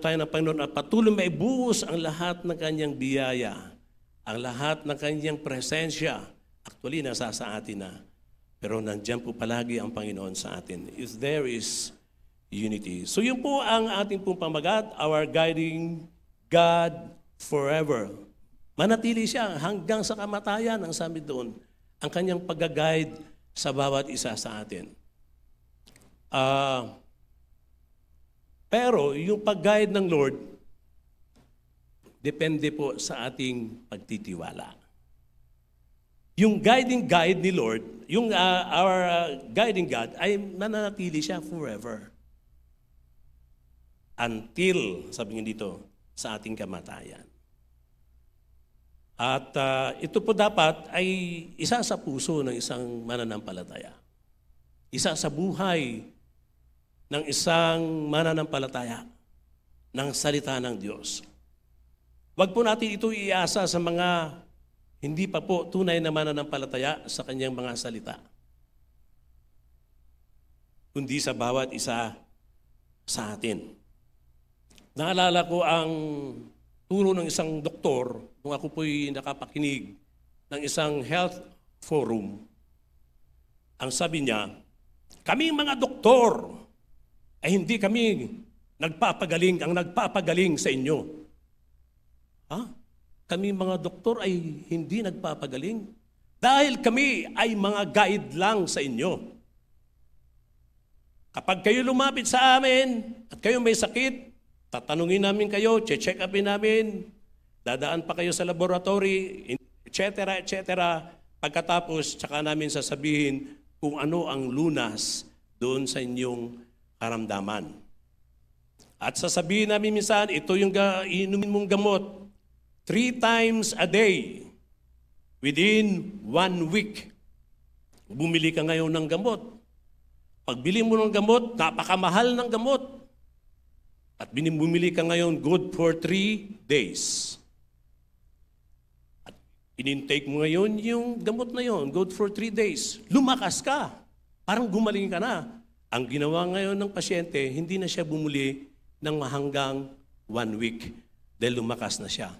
Pinapayagan tayo ng Panginoon at patuloy maibuhos ang lahat ng kanyang biyaya, ang lahat ng kanyang presensya. Actually, nasa sa atin na. Pero nandiyan po palagi ang Panginoon sa atin. If there is unity. So yun po ang ating pong pamagat, our guiding God forever. Manatili siya hanggang sa kamatayan, ang sabi doon, ang kanyang pag-guide sa bawat isa sa atin. Uh, pero yung pag-guide ng Lord, depende po sa ating pagtitiwala. Yung guiding guide ni Lord, yung uh, our uh, guiding God, ay nananatili siya forever. Until, sabi nga dito, sa ating kamatayan. At uh, ito po dapat ay isa sa puso ng isang mananampalataya. Isa sa buhay ng isang mananampalataya ng salita ng Diyos. Huwag po natin ito iasa sa mga hindi pa po tunay na mananampalataya sa kanyang mga salita. Kundi sa bawat isa sa atin. Naalala ko ang turo ng isang doktor nung ako po'y nakapakinig ng isang health forum. Ang sabi niya, kaming mga doktor, ay eh, hindi kami nagpapagaling ang nagpapagaling sa inyo. Ha? Kami mga doktor ay hindi nagpapagaling dahil kami ay mga guide lang sa inyo. Kapag kayo lumapit sa amin at kayo may sakit, tatanungin namin kayo, check upin namin, dadaan pa kayo sa laboratory, etc. etc. Pagkatapos, tsaka namin sasabihin kung ano ang lunas doon sa inyong karamdaman. At sasabihin namin minsan, ito yung ga- inumin mong gamot three times a day within one week. Bumili ka ngayon ng gamot. Pagbili mo ng gamot, napakamahal ng gamot. At binibumili ka ngayon, good for three days. At inintake mo ngayon yung gamot na yon, good for three days. Lumakas ka. Parang gumaling ka na. Ang ginawa ngayon ng pasyente, hindi na siya bumuli ng mahanggang one week dahil lumakas na siya.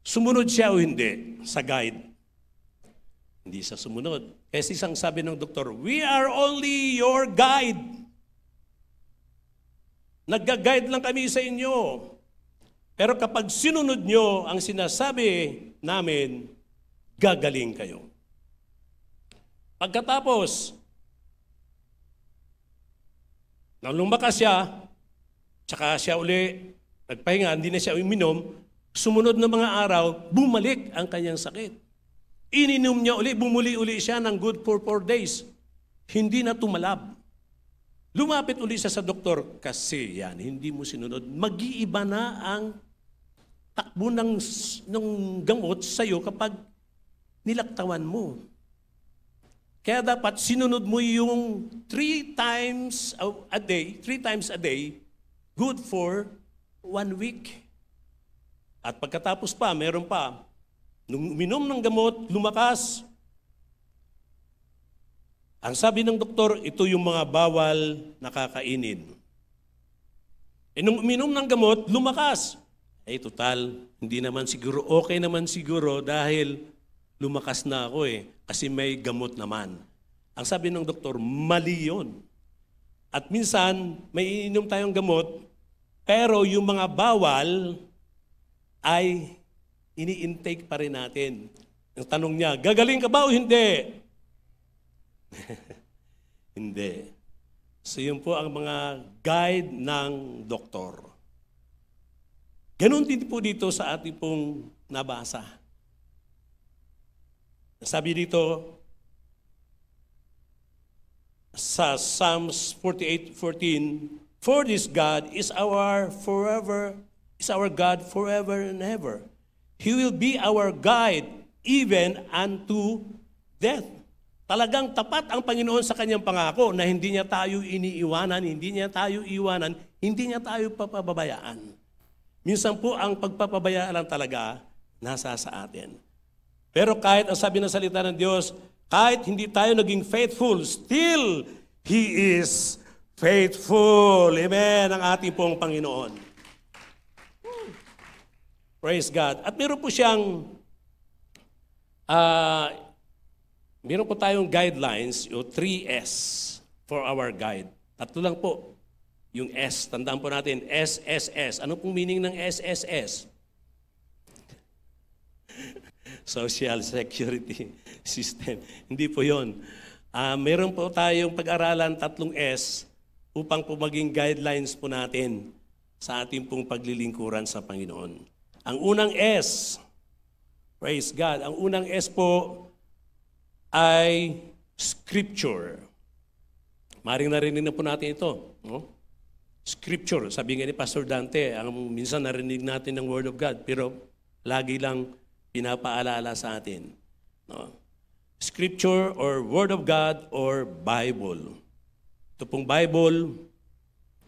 Sumunod siya o hindi sa guide? Hindi sa sumunod. Kasi eh, isang sabi ng doktor, we are only your guide. Nagga-guide lang kami sa inyo. Pero kapag sinunod nyo ang sinasabi namin, gagaling kayo. Pagkatapos, nang lumakas siya, tsaka siya uli nagpahinga, hindi na siya uminom, sumunod na mga araw, bumalik ang kanyang sakit. Ininom niya uli, bumuli uli siya ng good for four days. Hindi na tumalab. Lumapit uli siya sa doktor kasi yan, hindi mo sinunod. Mag-iiba na ang takbo ng, ng gamot sa'yo kapag nilaktawan mo. Kaya dapat sinunod mo yung three times a day, three times a day, good for one week. At pagkatapos pa, meron pa, nung uminom ng gamot, lumakas. Ang sabi ng doktor, ito yung mga bawal na kakainin. E nung uminom ng gamot, lumakas. Eh, total, hindi naman siguro, okay naman siguro dahil lumakas na ako eh kasi may gamot naman. Ang sabi ng doktor, mali yon. At minsan, may ininom tayong gamot, pero yung mga bawal ay ini-intake pa rin natin. Ang tanong niya, gagaling ka ba o hindi? hindi. So yun po ang mga guide ng doktor. Ganon din po dito sa ating pong nabasa. Sabi dito, sa Psalms 48:14, For this God is our forever, is our God forever and ever. He will be our guide even unto death. Talagang tapat ang Panginoon sa kanyang pangako na hindi niya tayo iniiwanan, hindi niya tayo iwanan, hindi niya tayo papababayaan. Minsan po ang pagpapabayaan lang talaga nasa sa atin. Pero kahit ang sabi ng salita ng Diyos, kahit hindi tayo naging faithful, still He is faithful. Amen, ang ating pong Panginoon. Praise God. At meron po siyang, uh, meron po tayong guidelines, yung 3S for our guide. Tatlo lang po. Yung S, tandaan po natin, SSS. Ano pong meaning ng SSS? Social Security System. Hindi po yon. Uh, ah, meron po tayong pag-aralan tatlong S upang po maging guidelines po natin sa ating pong paglilingkuran sa Panginoon. Ang unang S, praise God, ang unang S po ay Scripture. Maring narinig na po natin ito. No? Scripture, sabi nga ni Pastor Dante, ang minsan narinig natin ng Word of God, pero lagi lang pinapaalala sa atin. No? Scripture or Word of God or Bible. Ito pong Bible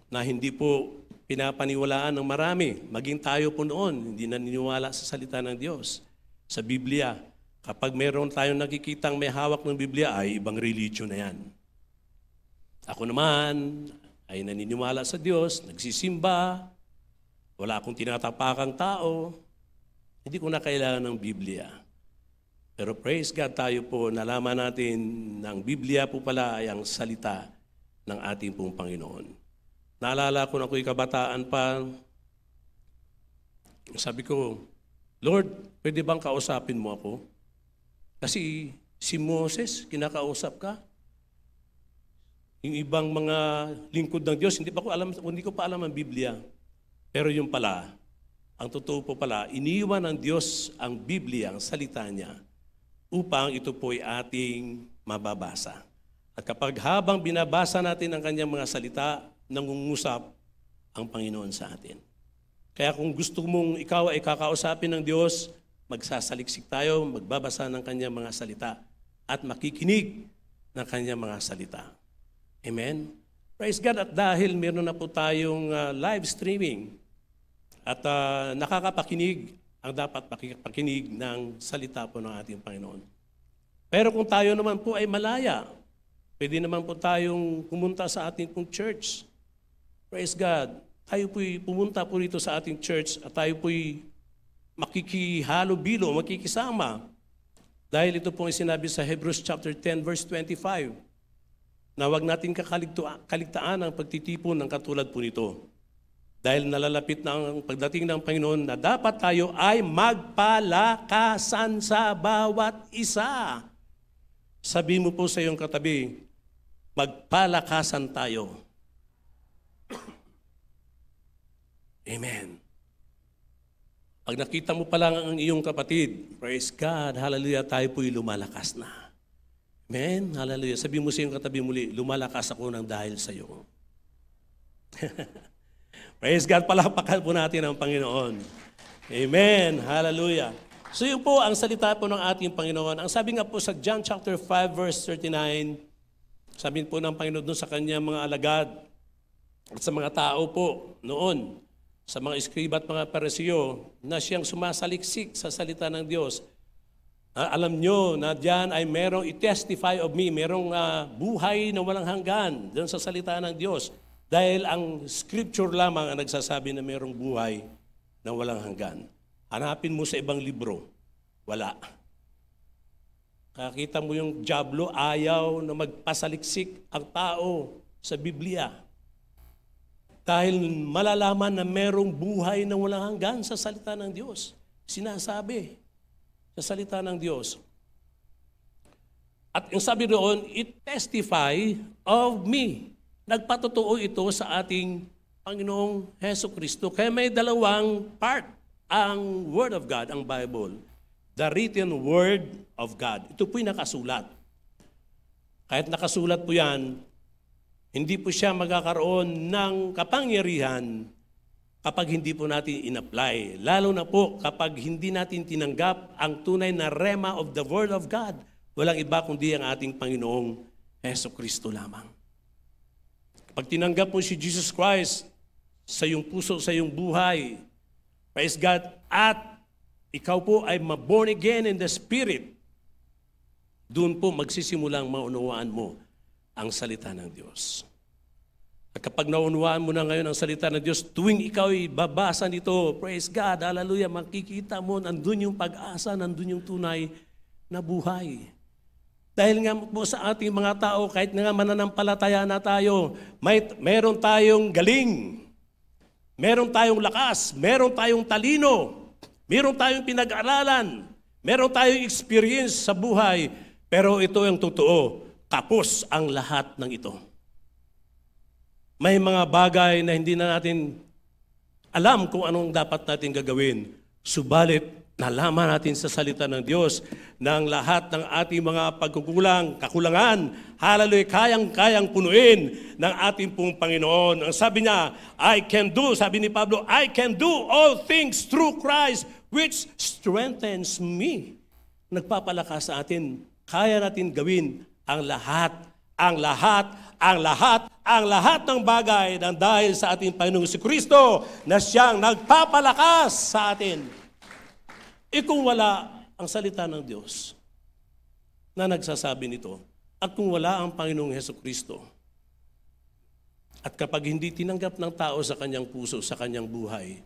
na hindi po pinapaniwalaan ng marami. Maging tayo po noon, hindi naniniwala sa salita ng Diyos. Sa Biblia, kapag meron tayong nakikitang may hawak ng Biblia, ay ibang religion na yan. Ako naman ay naniniwala sa Diyos, nagsisimba, wala akong tinatapakang tao, hindi ko na kailangan ng Biblia. Pero praise God tayo po, nalaman natin na ang Biblia po pala ay ang salita ng ating pong Panginoon. Naalala ko na ako'y kabataan pa, sabi ko, Lord, pwede bang kausapin mo ako? Kasi si Moses, kinakausap ka. Yung ibang mga lingkod ng Diyos, hindi pa ko alam, hindi ko pa alam ang Biblia. Pero yung pala, ang totoo po pala, iniwan ng Diyos ang Biblia, ang salita niya, upang ito po ay ating mababasa. At kapag habang binabasa natin ang kanyang mga salita, nangungusap ang Panginoon sa atin. Kaya kung gusto mong ikaw ay kakausapin ng Diyos, magsasaliksik tayo, magbabasa ng kanyang mga salita at makikinig ng kanyang mga salita. Amen? Praise God at dahil meron na po tayong uh, live streaming at uh, nakakapakinig ang dapat pakikinig ng salita po ng ating Panginoon. Pero kung tayo naman po ay malaya, pwede naman po tayong pumunta sa ating pong church. Praise God. Tayo po'y pumunta po rito sa ating church at tayo po'y makikihalo-bilo, makikisama. Dahil ito po ang sinabi sa Hebrews chapter 10 verse 25 na wag natin kakaligtaan ang pagtitipon ng katulad po nito. Dahil nalalapit na ang pagdating ng Panginoon na dapat tayo ay magpalakasan sa bawat isa. Sabi mo po sa iyong katabi, magpalakasan tayo. Amen. Pag nakita mo pa lang ang iyong kapatid, praise God, hallelujah, tayo po'y lumalakas na. Amen, hallelujah. Sabi mo sa iyong katabi muli, lumalakas ako ng dahil sa iyo. Praise God, palakpakan po natin ang Panginoon. Amen. Hallelujah. So yun po ang salita po ng ating Panginoon. Ang sabi nga po sa John chapter 5 verse 39, sabi po ng Panginoon doon sa kanyang mga alagad at sa mga tao po noon, sa mga eskriba at mga paresiyo, na siyang sumasaliksik sa salita ng Diyos. Ah, alam nyo na diyan ay merong i-testify of me, merong uh, buhay na walang hanggan doon sa salita ng Diyos. Dahil ang scripture lamang ang nagsasabi na mayroong buhay na walang hanggan. Hanapin mo sa ibang libro, wala. Kakita mo yung Diablo, ayaw na magpasaliksik ang tao sa Biblia. Dahil malalaman na merong buhay na walang hanggan sa salita ng Diyos. Sinasabi sa salita ng Diyos. At yung sabi doon, it testify of me. Nagpatotoo ito sa ating Panginoong Heso Kristo. Kaya may dalawang part ang Word of God, ang Bible. The written Word of God. Ito po'y nakasulat. Kahit nakasulat po yan, hindi po siya magkakaroon ng kapangyarihan kapag hindi po natin in-apply. Lalo na po kapag hindi natin tinanggap ang tunay na rema of the Word of God. Walang iba kundi ang ating Panginoong Heso Kristo lamang. Pag tinanggap mo si Jesus Christ sa iyong puso, sa iyong buhay, praise God, at ikaw po ay ma-born again in the Spirit, doon po magsisimula ang maunawaan mo ang salita ng Diyos. At kapag naunawaan mo na ngayon ang salita ng Diyos, tuwing ikaw ay babasa nito, praise God, hallelujah, makikita mo, nandun yung pag-asa, nandun yung tunay na buhay. Dahil nga po sa ating mga tao, kahit nga mananampalataya na tayo, may, meron tayong galing, meron tayong lakas, meron tayong talino, meron tayong pinag-aralan, meron tayong experience sa buhay, pero ito ang totoo, kapos ang lahat ng ito. May mga bagay na hindi na natin alam kung anong dapat natin gagawin, subalit nalaman natin sa salita ng Diyos na ang lahat ng ating mga pagkukulang, kakulangan, hallelujah, kayang-kayang punuin ng ating pong Panginoon. Ang sabi niya, I can do, sabi ni Pablo, I can do all things through Christ which strengthens me. Nagpapalakas sa atin, kaya natin gawin ang lahat, ang lahat, ang lahat, ang lahat ng bagay ng dahil sa ating Panginoong si Kristo na siyang nagpapalakas sa atin. E kung wala ang salita ng Diyos na nagsasabi nito, at kung wala ang Panginoong Heso Kristo, at kapag hindi tinanggap ng tao sa kanyang puso, sa kanyang buhay,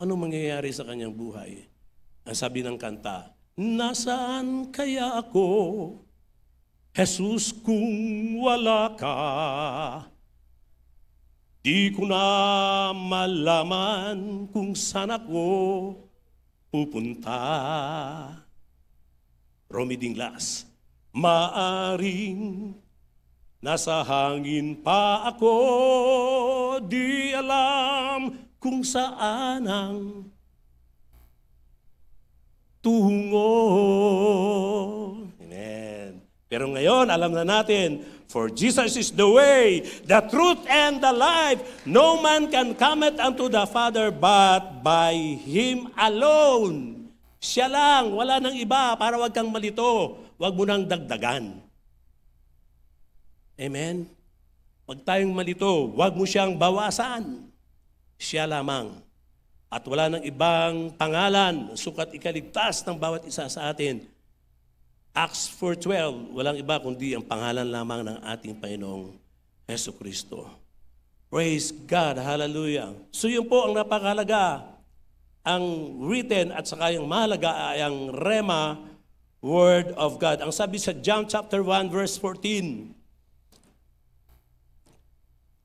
ano mangyayari sa kanyang buhay? Ang sabi ng kanta, Nasaan kaya ako, Jesus, kung wala ka? Di ko na malaman kung saan ako pupunta. Romy Dinglas, maaring nasa hangin pa ako, di alam kung saan ang tungo. Amen. Pero ngayon, alam na natin For Jesus is the way, the truth, and the life. No man can come unto the Father but by Him alone. Siya lang, wala nang iba para wag kang malito. Wag mo nang dagdagan. Amen? Pag tayong malito, wag mo siyang bawasan. Siya lamang. At wala nang ibang pangalan, sukat ikaligtas ng bawat isa sa atin Acts 4.12, walang iba kundi ang pangalan lamang ng ating Panginoong Heso Kristo. Praise God, hallelujah. So yun po ang napakalaga, ang written at saka yung mahalaga ay ang Rema, Word of God. Ang sabi sa John chapter 1 verse 14.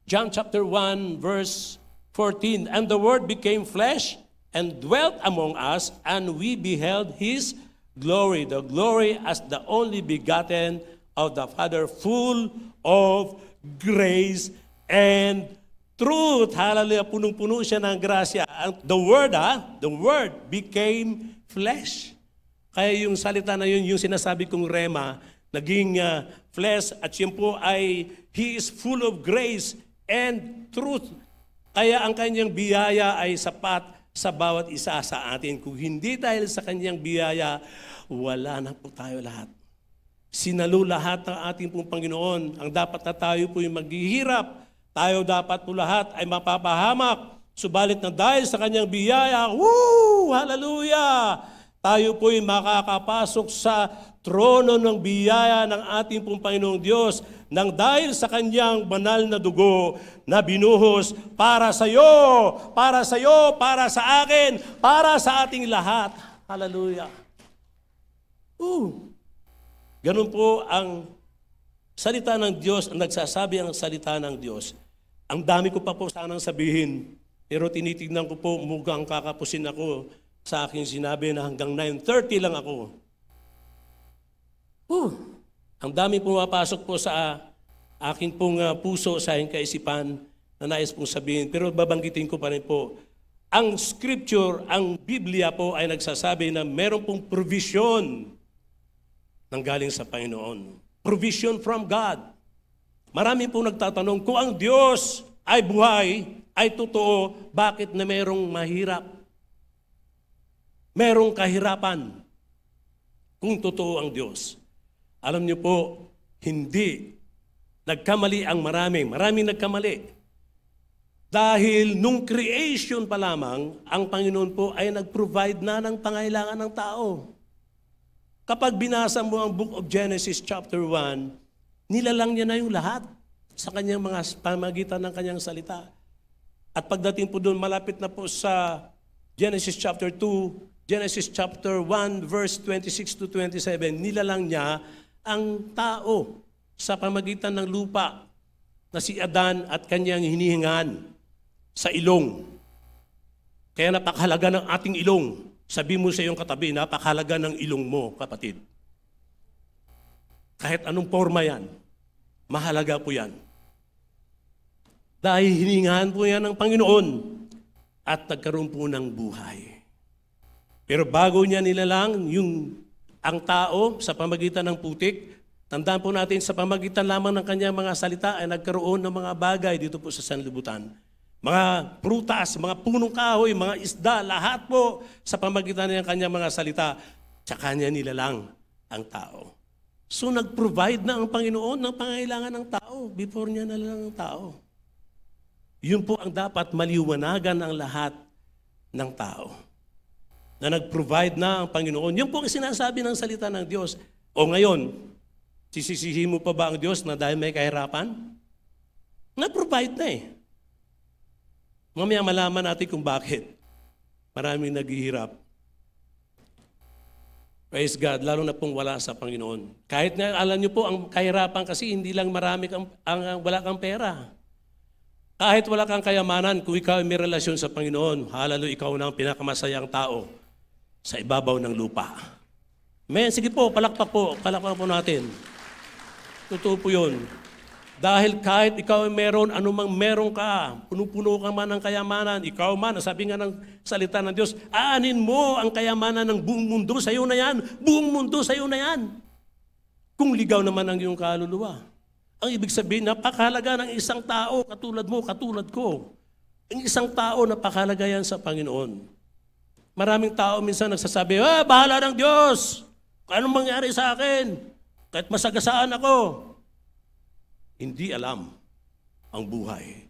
John chapter 1 verse 14. And the Word became flesh and dwelt among us and we beheld His glory, the glory as the only begotten of the Father, full of grace and truth. Hallelujah, punong-puno siya ng grasya. The Word, ah, the Word became flesh. Kaya yung salita na yun, yung sinasabi kong rema, naging uh, flesh at yun po ay He is full of grace and truth. Kaya ang kanyang biyaya ay sapat sa bawat isa sa atin. Kung hindi dahil sa kanyang biyaya, wala na po tayo lahat. Sinalo lahat ng ating pong Panginoon. Ang dapat na tayo po yung maghihirap. Tayo dapat po lahat ay mapapahamak. Subalit na dahil sa kanyang biyaya, woo! Hallelujah! tayo po'y makakapasok sa trono ng biyaya ng ating pong Panginoong Diyos nang dahil sa kanyang banal na dugo na binuhos para sa iyo, para sa iyo, para sa akin, para sa ating lahat. Hallelujah. Ooh. Ganun po ang salita ng Diyos, ang nagsasabi ang salita ng Diyos. Ang dami ko pa po sanang sabihin, pero tinitignan ko po mukhang kakapusin ako sa akin sinabi na hanggang 9.30 lang ako. Whew. Ang dami pumapasok po sa uh, akin pong ah, puso, sa aking kaisipan na nais pong sabihin. Pero babanggitin ko pa rin po, ang scripture, ang Biblia po ay nagsasabi na meron pong provision ng galing sa Panginoon. Provision from God. Marami pong nagtatanong, kung ang Diyos ay buhay, ay totoo, bakit na merong mahirap? merong kahirapan kung totoo ang Diyos. Alam niyo po, hindi nagkamali ang marami. Maraming nagkamali. Dahil nung creation pa lamang, ang Panginoon po ay nag-provide na ng pangailangan ng tao. Kapag binasa mo ang book of Genesis chapter 1, nilalang niya na yung lahat sa kanyang mga pamagitan ng kanyang salita. At pagdating po doon, malapit na po sa Genesis chapter 2, Genesis chapter 1 verse 26 to 27, nilalang niya ang tao sa pamagitan ng lupa na si Adan at kanyang hinihingan sa ilong. Kaya napakahalaga ng ating ilong. Sabi mo sa iyong katabi, napakahalaga ng ilong mo, kapatid. Kahit anong forma yan, mahalaga po yan. Dahil hiningahan po yan ng Panginoon at nagkaroon po ng buhay. Pero bago niya nilalang yung ang tao sa pamagitan ng putik, tandaan po natin sa pamagitan lamang ng kanyang mga salita ay nagkaroon ng mga bagay dito po sa sanlibutan. Mga prutas, mga punong kahoy, mga isda, lahat po sa pamagitan ng kanyang mga salita sa kanya nilalang ang tao. So nag-provide na ang Panginoon ng pangailangan ng tao before niya nalang ang tao. Yun po ang dapat maliwanagan ng lahat ng tao na nag-provide na ang Panginoon. Yun po ang sinasabi ng salita ng Diyos. O ngayon, sisisihin mo pa ba ang Diyos na dahil may kahirapan? Na-provide na eh. Mamaya malaman natin kung bakit. Maraming naghihirap. Praise God, lalo na pong wala sa Panginoon. Kahit na alam niyo po, ang kahirapan kasi hindi lang marami kang, ang, ang, wala kang pera. Kahit wala kang kayamanan, kung ikaw ay may relasyon sa Panginoon, halalo ikaw na ang pinakamasayang tao sa ibabaw ng lupa. Men, sige po, palakpak po, palakpak po natin. Totoo po yun. Dahil kahit ikaw ay meron, anumang meron ka, puno-puno ka man ng kayamanan, ikaw man, sabi nga ng salita ng Diyos, aanin mo ang kayamanan ng buong mundo sa iyo na yan. Buong mundo sa iyo na yan. Kung ligaw naman ang iyong kaluluwa. Ang ibig sabihin, napakahalaga ng isang tao katulad mo, katulad ko. Ang isang tao, napakahalaga yan sa Panginoon. Maraming tao minsan nagsasabi, ah, bahala ng Diyos. Anong mangyari sa akin? Kahit masagasaan ako. Hindi alam ang buhay.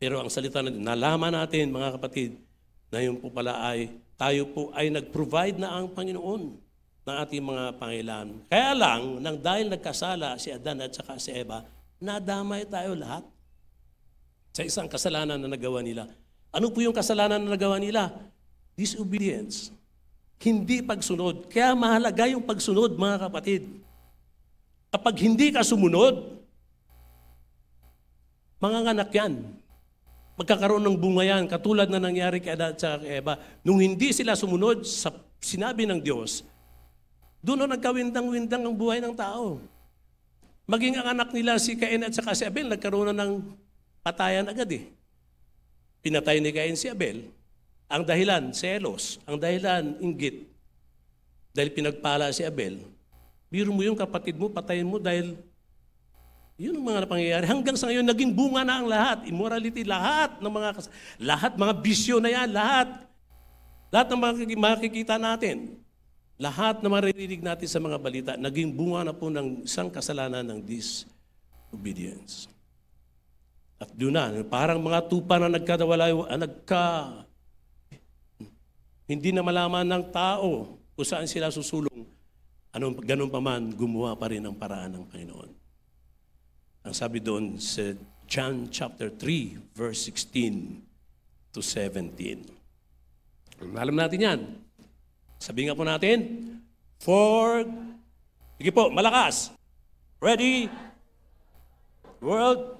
Pero ang salita natin, nalaman natin mga kapatid, na yun po pala ay tayo po ay nag-provide na ang Panginoon ng ating mga pangailan. Kaya lang, nang dahil nagkasala si Adan at saka si Eva, nadamay tayo lahat sa isang kasalanan na nagawa nila. Ano po yung kasalanan na nagawa nila? Disobedience. Hindi pagsunod. Kaya mahalaga yung pagsunod, mga kapatid. Kapag hindi ka sumunod, manganganak yan. Magkakaroon ng bunga yan, katulad na nangyari kay Adan at kay Eva. Nung hindi sila sumunod sa sinabi ng Diyos, doon na nagkawindang-windang ang buhay ng tao. Maging ang anak nila si Cain at saka si Abel, nagkaroon na ng patayan agad eh. Pinatay ni Cain si Abel. Ang dahilan, selos. Ang dahilan, inggit. Dahil pinagpala si Abel. Biro mo yung kapatid mo, patayin mo dahil yun ang mga pangyayari. Hanggang sa ngayon, naging bunga na ang lahat. Immorality, lahat ng mga lahat, mga bisyo na yan, lahat. Lahat ng mga makikita natin. Lahat na maririnig natin sa mga balita, naging bunga na po ng isang kasalanan ng disobedience. At doon na, parang mga tupa na nagkadawalay, ah, nagka, hindi na malaman ng tao kung saan sila susulong. Anong, ganun pa man, gumawa pa rin ang paraan ng Panginoon. Ang sabi doon sa John chapter 3, verse 16 to 17. Alam natin yan. Sabi nga po natin, for, sige po, malakas. Ready? World,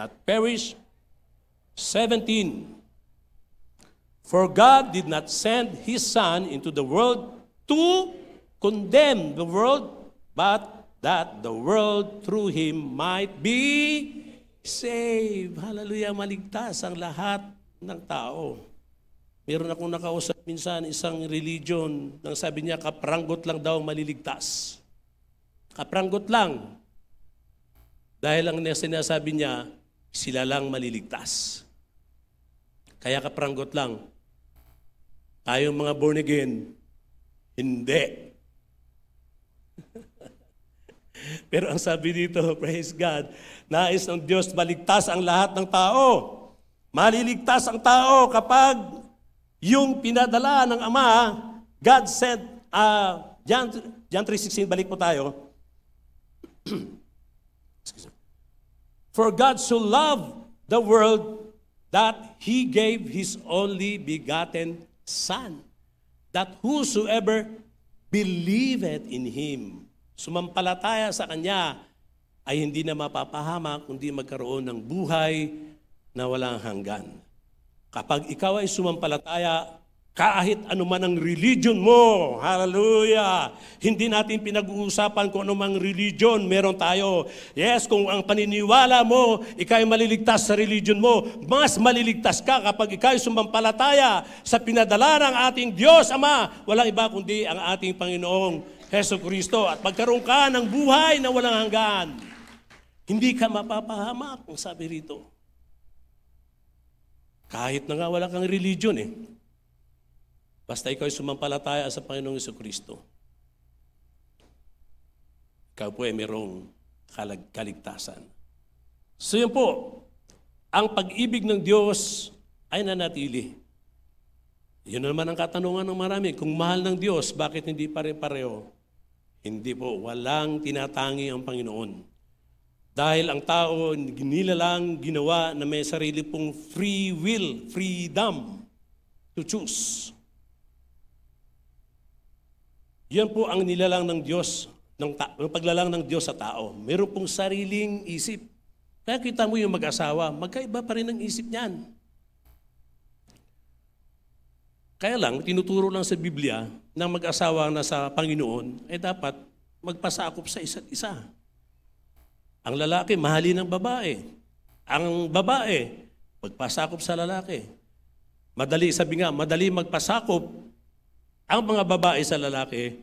that perish. 17. For God did not send His Son into the world to condemn the world, but that the world through Him might be saved. Hallelujah, maligtas ang lahat ng tao. Meron akong nakausap minsan isang religion nang sabi niya kapranggot lang daw maliligtas. Kapranggot lang. Dahil ang sinasabi niya, sila lang maliligtas. Kaya kapranggot lang, tayong mga born again, hindi. Pero ang sabi dito, praise God, nais ng Diyos maligtas ang lahat ng tao. Maliligtas ang tao kapag yung pinadala ng Ama, God sent, uh, ah, John, John 3.16, balik po tayo. For God so loved the world that He gave His only begotten Son, that whosoever believeth in Him, sumampalataya sa Kanya, ay hindi na mapapahama kundi magkaroon ng buhay na walang hanggan. Kapag ikaw ay sumampalataya kahit anuman ang religion mo, hallelujah, hindi natin pinag-uusapan kung anumang religion meron tayo. Yes, kung ang paniniwala mo, ikay maliligtas sa religion mo, mas maliligtas ka kapag ikay sumampalataya sa pinadala ng ating Diyos Ama. Walang iba kundi ang ating Panginoong Heso Kristo. At magkaroon ka ng buhay na walang hanggan. Hindi ka mapapahamak, ang sabi rito. Kahit na nga wala kang religion eh. Basta ikaw ay sumampalataya sa Panginoong Iso Kristo, ikaw po ay mayroong kalag- kaligtasan. So yun po, ang pag-ibig ng Diyos ay nanatili. Yun naman ang katanungan ng marami. Kung mahal ng Diyos, bakit hindi pare-pareho? Hindi po, walang tinatangi ang Panginoon. Dahil ang tao lang ginawa na may sarili pong free will, freedom to choose. Yan po ang nilalang ng Diyos, ng, ta- ng paglalang ng Diyos sa tao. Meron pong sariling isip. Kaya kita mo yung mag-asawa, magkaiba pa rin ang isip niyan. Kaya lang, tinuturo lang sa Biblia na mag-asawa na sa Panginoon, ay eh dapat magpasakop sa isa't isa. Ang lalaki, mahalin ng babae. Ang babae, magpasakop sa lalaki. Madali, sabi nga, madali magpasakop ang mga babae sa lalaki,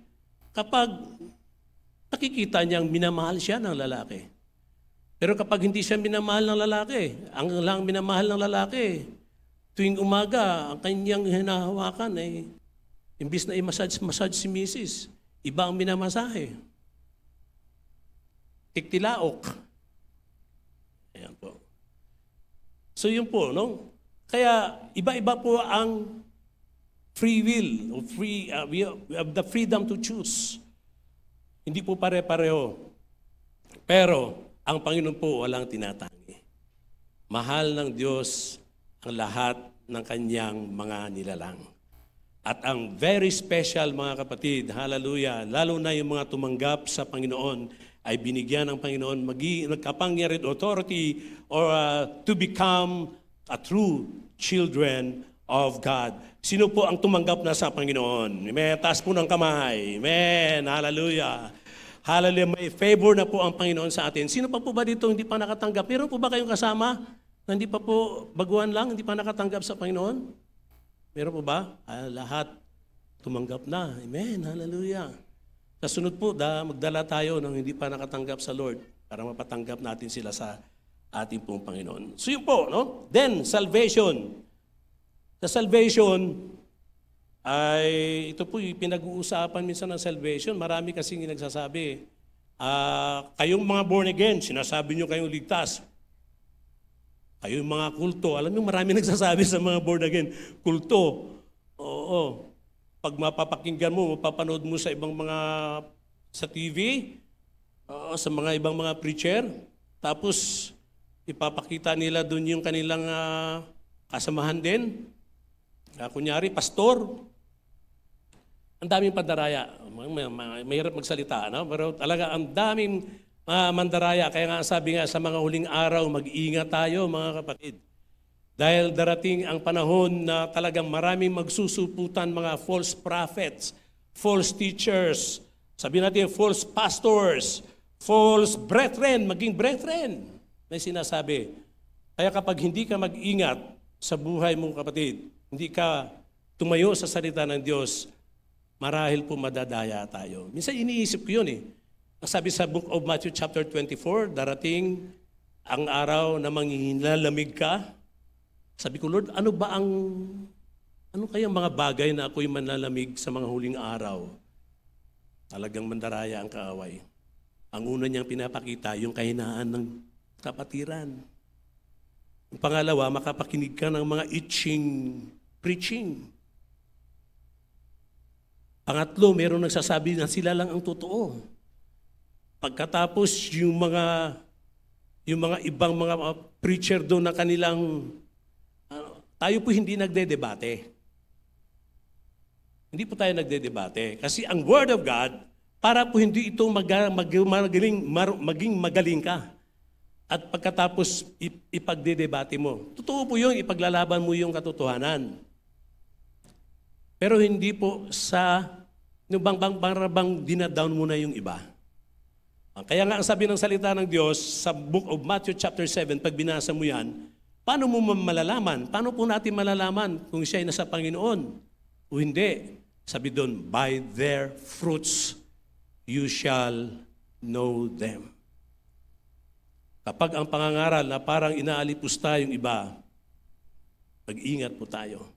kapag nakikita niyang minamahal siya ng lalaki. Pero kapag hindi siya minamahal ng lalaki, ang lang minamahal ng lalaki, tuwing umaga, ang kanyang hinahawakan ay, imbis na i-massage-massage si misis, iba ang minamasahe. Kiktilaok. Ayan po. So yun po, no? Kaya iba-iba po ang free will, or free, uh, we have the freedom to choose. Hindi po pare-pareho. Pero ang Panginoon po walang tinatangi. Mahal ng Diyos ang lahat ng kanyang mga nilalang. At ang very special mga kapatid, hallelujah, lalo na yung mga tumanggap sa Panginoon, ay binigyan ng Panginoon magi nagkapangyarihan authority or uh, to become a true children of God. Sino po ang tumanggap na sa Panginoon? May Taas po ng kamay. Amen. Hallelujah. Hallelujah. May favor na po ang Panginoon sa atin. Sino pa po ba dito hindi pa nakatanggap? Meron po ba kayong kasama na hindi pa po baguhan lang, hindi pa nakatanggap sa Panginoon? Meron po ba? Ah, lahat tumanggap na. Amen. Hallelujah. Kasunod po, da, magdala tayo ng hindi pa nakatanggap sa Lord para mapatanggap natin sila sa ating pong Panginoon. So yun po, no? Then, salvation. Sa salvation, ay ito po yung pinag-uusapan minsan ng salvation. Marami kasi yung nagsasabi, uh, kayong mga born again, sinasabi nyo kayong ligtas. Kayong mga kulto, alam nyo marami nagsasabi sa mga born again, kulto. Oo. Pag mapapakinggan mo, mapapanood mo sa ibang mga sa TV, uh, sa mga ibang mga preacher, tapos ipapakita nila doon yung kanilang uh, kasamahan din. Uh, kunyari, pastor. Ang daming pandaraya. Mahirap magsalita, no? Pero talaga, ang daming uh, mandaraya. Kaya nga sabi nga sa mga huling araw, mag-iingat tayo mga kapatid. Dahil darating ang panahon na talagang maraming magsusuputan mga false prophets, false teachers, sabi natin false pastors, false brethren, maging brethren. May sinasabi. Kaya kapag hindi ka mag-ingat sa buhay mo, kapatid, hindi ka tumayo sa salita ng Diyos, marahil po madadaya tayo. Minsan iniisip ko yun eh. Ang sabi sa book of Matthew chapter 24, darating ang araw na manghinalamig ka. Sabi ko, Lord, ano ba ang, ano kaya mga bagay na ako'y manlalamig sa mga huling araw? Talagang mandaraya ang kaaway. Ang una niyang pinapakita, yung kahinaan ng kapatiran. Ang pangalawa, makapakinig ka ng mga itching Preaching. Pangatlo, meron nagsasabi na sila lang ang totoo. Pagkatapos yung mga yung mga ibang mga uh, preacher doon na kanilang uh, tayo po hindi nagdedebate. Hindi po tayo nagdedebate kasi ang word of God para po hindi ito mag, mag, magaling, mar, maging magaling ka. At pagkatapos ipagdedebate mo. Totoo po yung ipaglalaban mo yung katotohanan. Pero hindi po sa yung bang bang parabang dinadown mo na yung iba. Ah, kaya nga ang sabi ng salita ng Diyos sa book of Matthew chapter 7, pag binasa mo yan, paano mo malalaman? Paano po natin malalaman kung siya ay nasa Panginoon o hindi? Sabi doon, by their fruits you shall know them. Kapag ang pangangaral na parang inaalipusta yung iba, mag-ingat po tayo.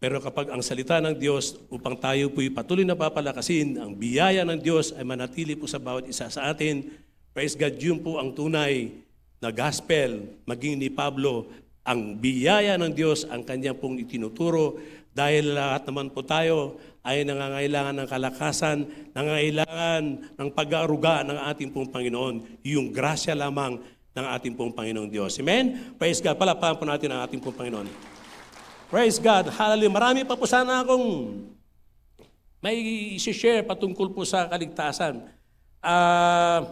Pero kapag ang salita ng Diyos upang tayo po'y patuloy na papalakasin, ang biyaya ng Diyos ay manatili po sa bawat isa sa atin. Praise God, yun po ang tunay na gospel, maging ni Pablo, ang biyaya ng Diyos ang kanyang pong itinuturo dahil lahat naman po tayo ay nangangailangan ng kalakasan, nangangailangan ng pag-aaruga ng ating pong Panginoon, yung grasya lamang ng ating pong Panginoong Diyos. Amen? Praise God. Palapaan po natin ang ating pong Panginoon. Praise God. Hallelujah. Marami pa po sana akong may share patungkol po sa kaligtasan. Uh,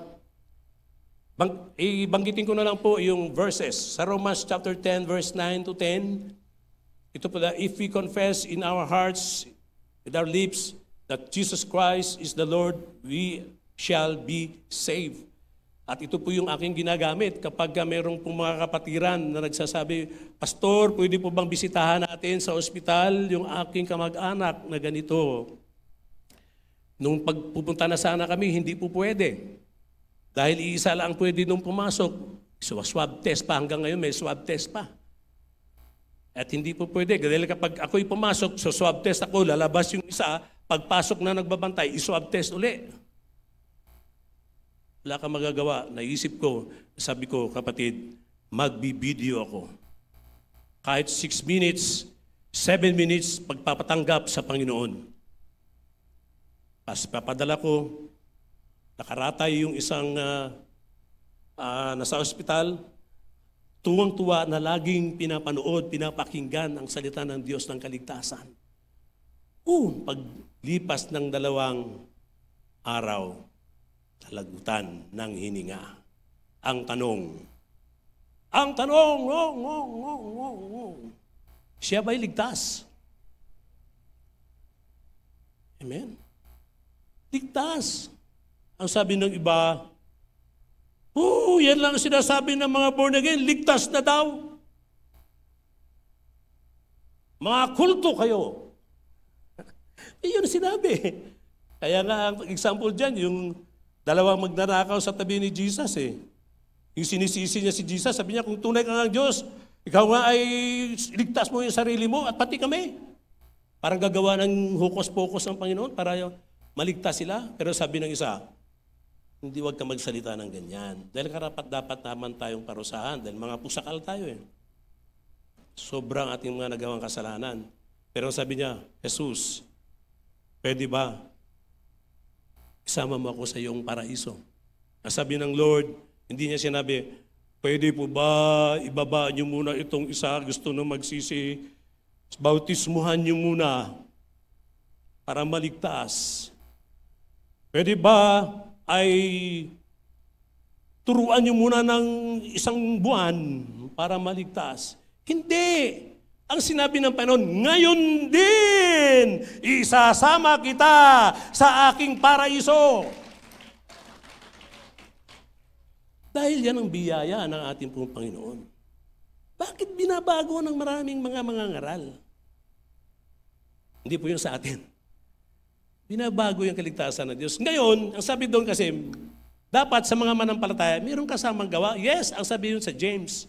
bang, ibanggitin ko na lang po yung verses. Sa Romans chapter 10, verse 9 to 10, ito po na, if we confess in our hearts, with our lips, that Jesus Christ is the Lord, we shall be saved. At ito po yung aking ginagamit kapag mayroong pong mga kapatiran na nagsasabi, Pastor, pwede po bang bisitahan natin sa ospital yung aking kamag-anak na ganito? Nung pagpupunta na sana kami, hindi po pwede. Dahil iisa lang pwede nung pumasok. So, swab test pa. Hanggang ngayon may swab test pa. At hindi po pwede. Dahil kapag ako'y pumasok, so swab test ako, lalabas yung isa, pagpasok na nagbabantay, iswab test ulit wala kang magagawa. Naisip ko, sabi ko, kapatid, magbibideo ako. Kahit 6 minutes, 7 minutes, pagpapatanggap sa Panginoon. Tapos papadala ko, nakaratay yung isang uh, uh, nasa ospital, tuwang-tuwa na laging pinapanood, pinapakinggan ang salita ng Diyos ng kaligtasan. Oo, uh, paglipas ng dalawang araw, kalagutan ng hininga. Ang tanong, ang tanong, ngong, oh, ngong, oh, ngong, oh, ngong, ngong, siya ba'y ligtas? Amen? Ligtas. Ang sabi ng iba, Oo, oh, yan lang sinasabi ng mga born again, ligtas na daw. Mga kulto kayo. Iyon sinabi. Kaya nga, ang example dyan, yung Dalawang magnanakaw sa tabi ni Jesus eh. Yung sinisisi niya si Jesus, sabi niya, kung tunay ka ng Diyos, ikaw nga ay ligtas mo yung sarili mo at pati kami. Parang gagawa ng hukos-pokos ng Panginoon para maligtas sila. Pero sabi ng isa, hindi wag ka magsalita ng ganyan. Dahil karapat dapat naman tayong parusahan dahil mga pusakal tayo eh. Sobrang ating mga nagawang kasalanan. Pero sabi niya, Jesus, pwede ba isama mo ako sa iyong paraiso. Sabi ng Lord, hindi niya sinabi, pwede po ba ibaba niyo muna itong isa, gusto na magsisi, bautismuhan niyo muna para maligtas. Pwede ba ay turuan niyo muna ng isang buwan para maligtas? Hindi! Ang sinabi ng Panginoon, ngayon din, isasama kita sa aking paraiso. Dahil yan ang biyaya ng ating pong Panginoon. Bakit binabago ng maraming mga mangangaral? Hindi po yun sa atin. Binabago yung kaligtasan ng Diyos. Ngayon, ang sabi doon kasi, dapat sa mga manampalataya, mayroong kasamang gawa. Yes, ang sabi yun sa James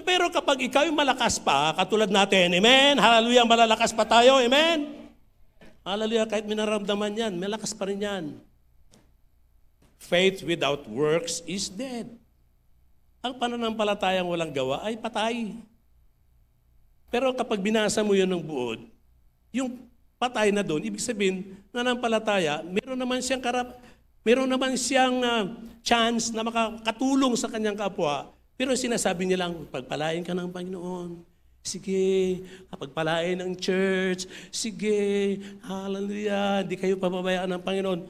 pero kapag ikaw yung malakas pa, katulad natin, Amen? Hallelujah, malalakas pa tayo, Amen? Hallelujah, kahit minaramdaman yan, malakas pa rin yan. Faith without works is dead. Ang pananampalatayang walang gawa ay patay. Pero kapag binasa mo yun ng buod, yung patay na doon, ibig sabihin, nanampalataya, meron naman siyang karap, meron naman siyang uh, chance na makakatulong sa kanyang kapwa pero sinasabi nila, pagpalain ka ng Panginoon. Sige, pagpalain ng church. Sige, hallelujah, hindi kayo papabayaan ng Panginoon.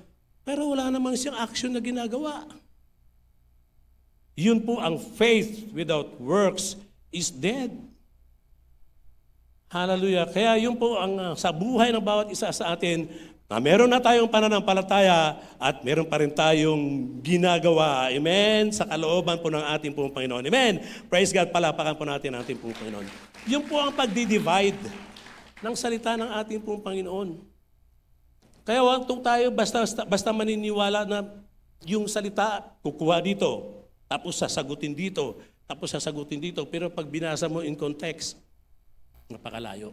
Pero wala namang siyang action na ginagawa. Yun po ang faith without works is dead. Hallelujah. Kaya yun po ang ah, sa buhay ng bawat isa sa atin, na meron na tayong pananampalataya at meron pa rin tayong ginagawa. Amen? Sa kalooban po ng ating pong Panginoon. Amen? Praise God, palapakan po natin ang ating pong Panginoon. Yun po ang pagdi-divide ng salita ng ating pong Panginoon. Kaya wag tong tayo basta, basta maniniwala na yung salita kukuha dito, tapos sasagutin dito, tapos sasagutin dito. Pero pag binasa mo in context, napakalayo.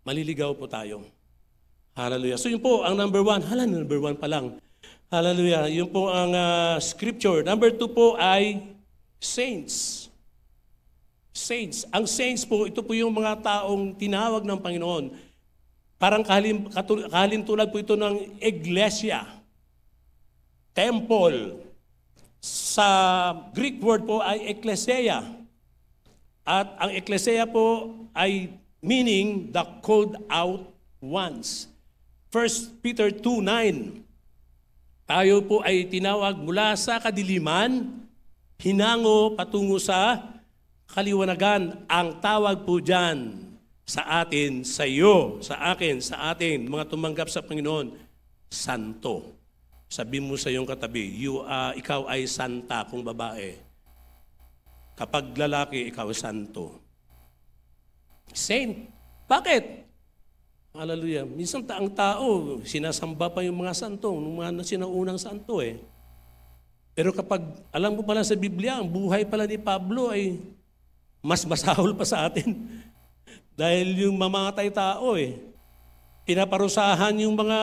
Maliligaw po tayo. Hallelujah. So yun po ang number one. Hala, number one pa lang. Hallelujah. Yun po ang uh, scripture. Number two po ay saints. Saints. Ang saints po, ito po yung mga taong tinawag ng Panginoon. Parang kalim, katul, kalintulad po ito ng iglesia, temple. Sa Greek word po ay ekklesia. At ang ekklesia po ay meaning the called out ones. 1 Peter 2.9. Tayo po ay tinawag mula sa kadiliman, hinango patungo sa kaliwanagan. Ang tawag po dyan sa atin, sa iyo, sa akin, sa atin, mga tumanggap sa Panginoon, santo. Sabi mo sa iyong katabi, you, are, ikaw ay santa kung babae. Kapag lalaki, ikaw santo. Saint. Bakit? Hallelujah. Minsan ta ang tao, sinasamba pa yung mga santo, yung mga sinaunang santo eh. Pero kapag alam mo pala sa Biblia, ang buhay pala ni Pablo ay mas masahol pa sa atin. Dahil yung mamatay tao eh, pinaparusahan yung mga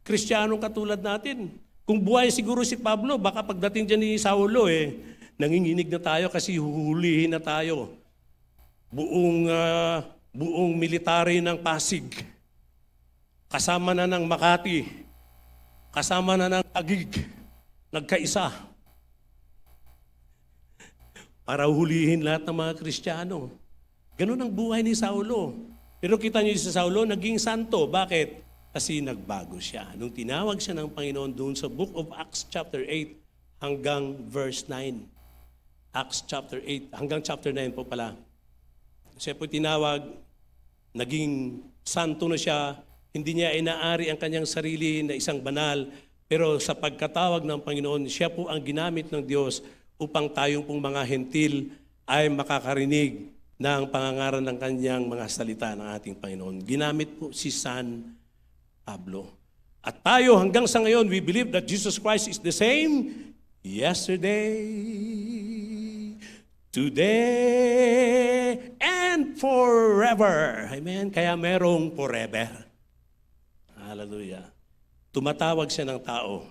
Kristiyanong katulad natin. Kung buhay siguro si Pablo, baka pagdating dyan ni Saulo eh, nanginginig na tayo kasi huhulihin na tayo. Buong uh, buong military ng Pasig, kasama na ng Makati, kasama na ng Agig, nagkaisa. Para hulihin lahat ng mga Kristiyano. Ganun ang buhay ni Saulo. Pero kita niyo si Saulo, naging santo. Bakit? Kasi nagbago siya. Nung tinawag siya ng Panginoon doon sa Book of Acts chapter 8 hanggang verse 9. Acts chapter 8 hanggang chapter 9 po pala. Siya po tinawag Naging santo na siya, hindi niya inaari ang kanyang sarili na isang banal, pero sa pagkatawag ng Panginoon, siya po ang ginamit ng Diyos upang tayong pong mga hentil ay makakarinig ng pangangaral ng kanyang mga salita ng ating Panginoon. Ginamit po si San Pablo. At tayo hanggang sa ngayon, we believe that Jesus Christ is the same yesterday, Today and forever. Amen? Kaya merong forever. Hallelujah. Tumatawag siya ng tao.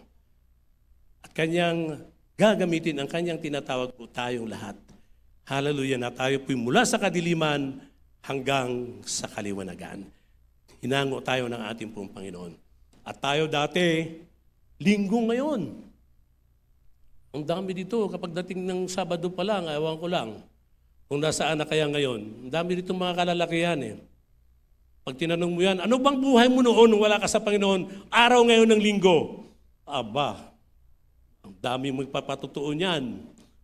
At kanyang gagamitin ang kanyang tinatawag po tayong lahat. Hallelujah na tayo po'y mula sa kadiliman hanggang sa kaliwanagan. Hinango tayo ng ating pong Panginoon. At tayo dati, linggo ngayon, ang dami dito, kapag dating ng Sabado pa lang, ayawan ko lang, kung nasaan na kaya ngayon. Ang dami dito mga kalalakihan eh. Pag tinanong mo yan, ano bang buhay mo noon nung wala ka sa Panginoon, araw ngayon ng linggo? Aba, ang dami magpapatutuon yan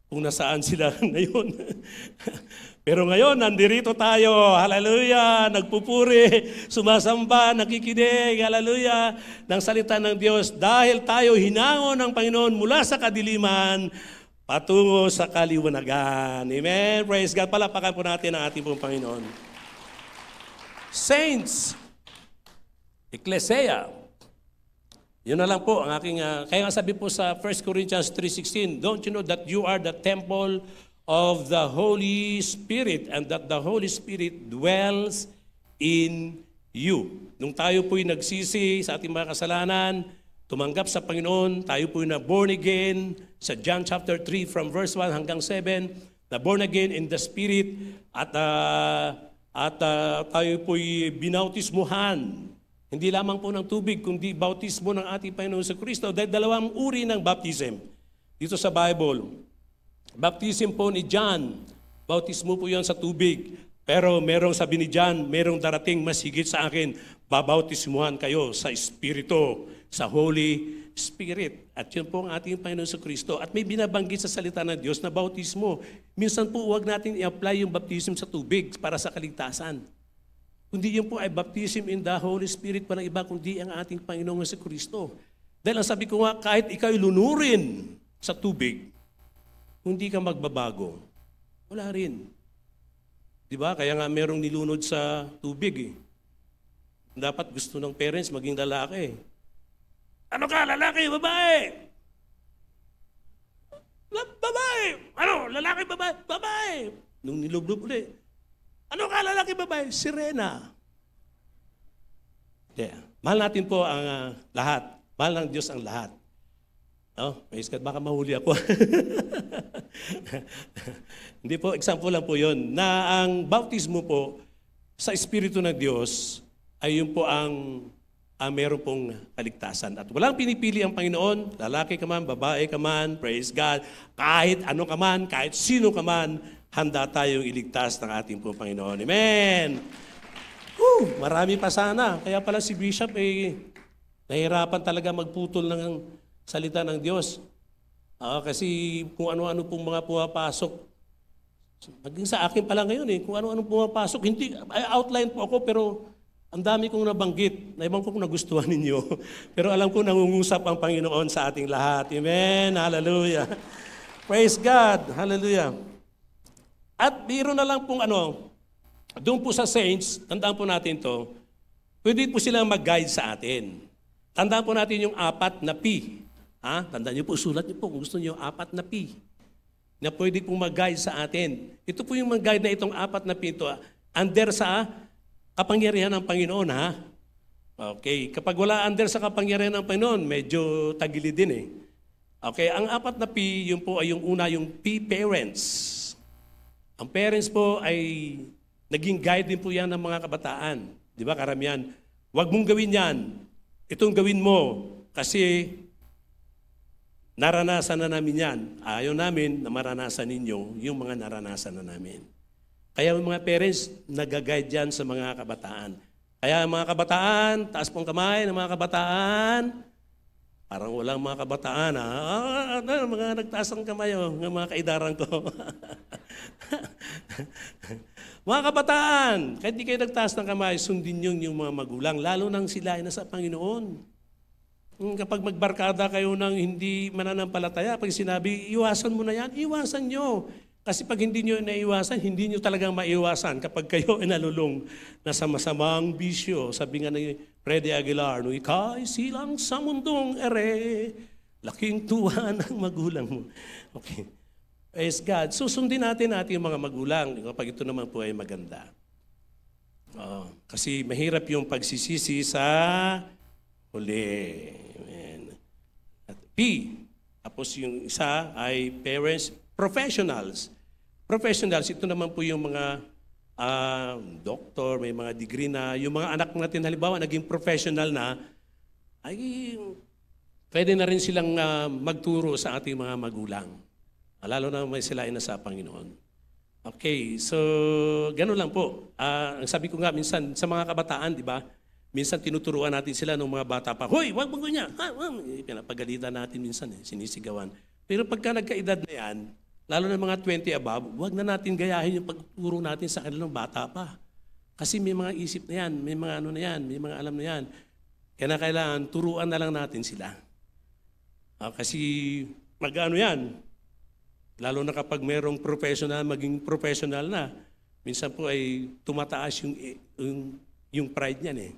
kung nasaan sila ngayon. Pero ngayon, nandirito tayo. Hallelujah! Nagpupuri, sumasamba, nakikinig. Hallelujah! Ng salita ng Diyos. Dahil tayo hinangon ng Panginoon mula sa kadiliman, patungo sa kaliwanagan. Amen! Praise God! Palapakan po natin ang ating pong Panginoon. Saints, Ecclesia, yun na lang po ang aking, uh, kaya nga sabi po sa 1 Corinthians 3.16, Don't you know that you are the temple of of the Holy Spirit and that the Holy Spirit dwells in you. Nung tayo po'y nagsisi sa ating mga kasalanan, tumanggap sa Panginoon, tayo po'y na born again sa John chapter 3 from verse 1 hanggang 7, na born again in the Spirit at uh, at uh, tayo po'y binautismuhan. Hindi lamang po ng tubig, kundi bautismo ng ating Panginoon sa Kristo. Dahil dalawang uri ng baptism dito sa Bible. Baptism po ni John. Bautismo po yon sa tubig. Pero merong sabi ni John, merong darating mas higit sa akin, babautismuhan kayo sa Espiritu, sa Holy Spirit. At yun po ang ating Panginoon sa Kristo. At may binabanggit sa salita ng Diyos na bautismo. Minsan po huwag natin i-apply yung baptism sa tubig para sa kaligtasan. Kundi yun po ay baptism in the Holy Spirit, walang iba kundi ang ating Panginoon sa Kristo. Dahil ang sabi ko nga, kahit ikaw lunurin sa tubig, hindi ka magbabago, wala rin. Di ba? Kaya nga merong nilunod sa tubig eh. Dapat gusto ng parents maging lalaki. eh. Ano ka, lalaki, babae? La- babae! Ano, lalaki, babae? Babae! Nung nilublob ulit, ano ka, lalaki, babae? Sirena. Yeah. Mahal natin po ang uh, lahat. Mahal ng Diyos ang lahat. Oh, praise God. Baka mahuli ako. Hindi po, example lang po yon na ang bautismo po sa Espiritu ng Diyos ay yun po ang, ang meron pong kaligtasan. At walang pinipili ang Panginoon, lalaki ka man, babae ka man, praise God, kahit ano ka man, kahit sino ka man, handa tayong iligtas ng ating po Panginoon. Amen! Woo, marami pa sana. Kaya pala si Bishop, eh, nahirapan talaga magputol ng salita ng Diyos. Ah, kasi kung ano-ano pong mga pumapasok Maging sa akin pa lang ngayon eh, kung ano-ano pumapasok. Hindi, outline po ako pero ang dami kong nabanggit na ibang kong nagustuhan ninyo. pero alam ko nangungusap ang Panginoon sa ating lahat. Amen. Hallelujah. Praise God. Hallelujah. At biro na lang pong ano, doon po sa saints, tandaan po natin to, pwede po silang mag-guide sa atin. Tandaan po natin yung apat na P. Ha? Tandaan niyo po, sulat niyo po kung gusto niyo apat na P na pwede pong mag-guide sa atin. Ito po yung mag-guide na itong apat na pinto ah. Under sa kapangyarihan ng Panginoon, ha? Okay, kapag wala under sa kapangyarihan ng Panginoon, medyo tagili din eh. Okay, ang apat na P, yun po ay yung una, yung P, parents. Ang parents po ay naging guide din po yan ng mga kabataan. Di ba, karamihan? Huwag mong gawin yan. Itong gawin mo kasi Naranasan na namin yan. Ayaw namin na maranasan ninyo yung mga naranasan na namin. Kaya mga parents, nag-guide yan sa mga kabataan. Kaya mga kabataan, taas pong kamay ng mga kabataan. Parang walang mga kabataan ha. Ah, ah ano, mga nagtaas ng kamay oh, ng mga kaidaran ko. mga kabataan, kahit di kayo nagtaas ng kamay, sundin niyo yung mga magulang, lalo nang sila ay nasa Panginoon. Kapag magbarkada kayo ng hindi mananampalataya, pag sinabi, iwasan mo na yan, iwasan nyo. Kasi pag hindi nyo naiwasan, hindi nyo talagang maiwasan kapag kayo ay nalulong na sa masamang bisyo. Sabi nga ni Freddy Aguilar, no, ika'y silang sa mundong ere, laking tuwa ng magulang mo. Okay. Praise God. Susundin natin natin yung mga magulang kapag ito naman po ay maganda. Uh, kasi mahirap yung pagsisisi sa Huli. Amen. At P. Tapos yung isa ay parents, professionals. Professionals, ito naman po yung mga uh, ah, doctor, may mga degree na, yung mga anak natin halimbawa naging professional na, ay pwede na rin silang uh, magturo sa ating mga magulang. Lalo na may sila na sa Panginoon. Okay, so gano'n lang po. Uh, ang sabi ko nga minsan sa mga kabataan, di ba, Minsan tinuturuan natin sila ng mga bata pa, Hoy, wag mo ganyan! Ha, ah, ah, ha. Pinapagalitan natin minsan eh, sinisigawan. Pero pagka nagkaedad na yan, lalo na mga 20 above, huwag na natin gayahin yung pagturo natin sa kanila kanilang bata pa. Kasi may mga isip na yan, may mga ano na yan, may mga alam na yan. Kaya na kailangan, turuan na lang natin sila. Ah, kasi mag-ano yan, lalo na kapag mayroong professional, maging professional na, minsan po ay tumataas yung, eh, yung, yung pride niyan eh.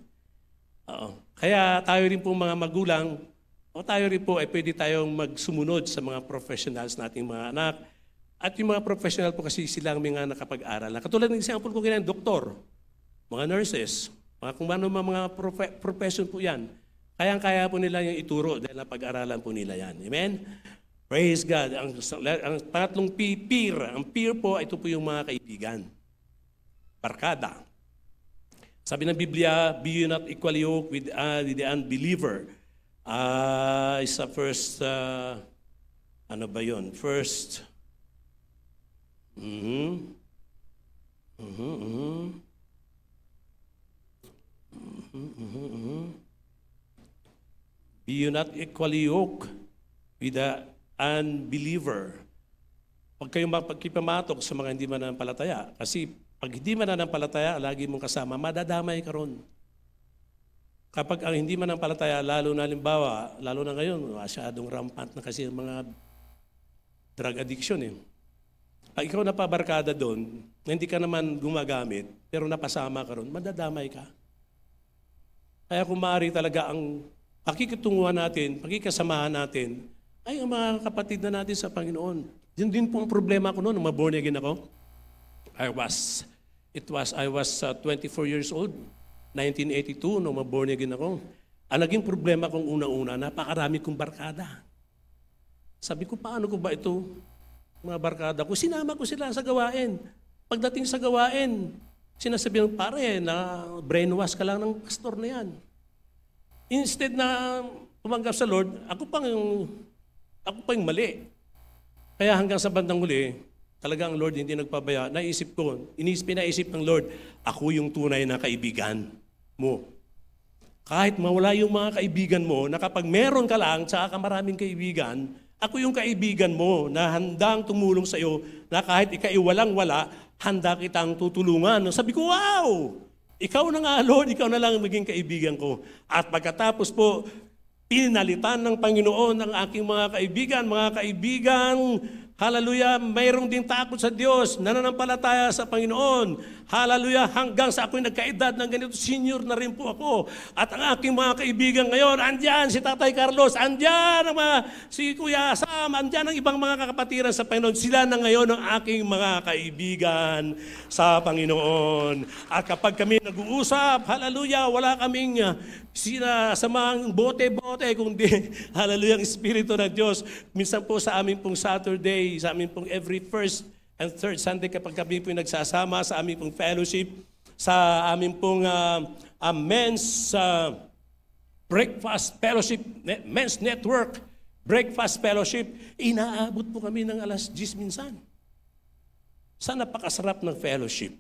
Oo. Kaya tayo rin po mga magulang, o tayo rin po ay pwede tayong magsumunod sa mga professionals nating mga anak. At yung mga professional po kasi sila ang mga nakapag-aral. Katulad ng example ko ganyan, doktor, mga nurses, mga kung ano mga profe- profession po yan. Kayang-kaya po nila yung ituro dahil napag-aralan po nila yan. Amen? Praise God. Ang, ang pangatlong peer. Ang peer po, ito po yung mga kaibigan. Barkada. Sabi ng Biblia, be you not equally yoked with, uh, with the unbeliever. Uh, isa first, uh, ano ba yun? First, mm-hmm, mm-hmm, mm-hmm, mm-hmm, mm-hmm. Be you not equally yoked with the unbeliever. Huwag kayong makikipamatog sa mga hindi man palataya. Kasi pag hindi mananampalataya, lagi mong kasama, madadamay ka ron. Kapag ang hindi mananampalataya, lalo na limbawa, lalo na ngayon, masyadong rampant na kasi ang mga drug addiction eh. Pag ikaw napabarkada doon, na hindi ka naman gumagamit, pero napasama ka ron, madadamay ka. Kaya kung maaari talaga ang pakikitunguhan natin, pakikasamahan natin, ay ang mga kapatid na natin sa Panginoon. Yun din po ang problema ko noon, nung maborn again ako. I was. It was, I was uh, 24 years old, 1982, nung maborn again ako. Ang naging problema kong una-una, napakarami kong barkada. Sabi ko, paano ko ba ito? Mga barkada ko, sinama ko sila sa gawain. Pagdating sa gawain, sinasabi ng pare na brainwash ka lang ng pastor na yan. Instead na tumanggap sa Lord, ako pang yung, ako pang mali. Kaya hanggang sa bandang huli, talagang Lord hindi nagpabaya, naisip ko, inis, pinaisip ng Lord, ako yung tunay na kaibigan mo. Kahit mawala yung mga kaibigan mo, na kapag meron ka lang, tsaka maraming kaibigan, ako yung kaibigan mo na handang tumulong sa iyo na kahit ikaiwalang-wala, handa kitang tutulungan. Sabi ko, wow! Ikaw na nga, Lord, ikaw na lang ang maging kaibigan ko. At pagkatapos po, pinalitan ng Panginoon ang aking mga kaibigan, mga kaibigan, Hallelujah, mayroong ding takot sa Diyos, nananampalataya sa Panginoon, Hallelujah, hanggang sa ako'y nagkaedad ng ganito, senior na rin po ako. At ang aking mga kaibigan ngayon, andyan si Tatay Carlos, andyan ang mga, si Kuya Sam, andyan ang ibang mga kakapatiran sa Panginoon. Sila na ngayon ang aking mga kaibigan sa Panginoon. At kapag kami nag-uusap, hallelujah, wala kaming ah, sinasamang bote-bote, kundi hallelujah, ang Espiritu ng Diyos. Minsan po sa amin pong Saturday, sa amin pong every first and third Sunday kapag kami po nagsasama sa aming pong fellowship, sa aming pong uh, uh, men's uh, breakfast fellowship, net, men's network, breakfast fellowship, inaabot po kami ng alas 10 minsan. Sa napakasarap ng fellowship.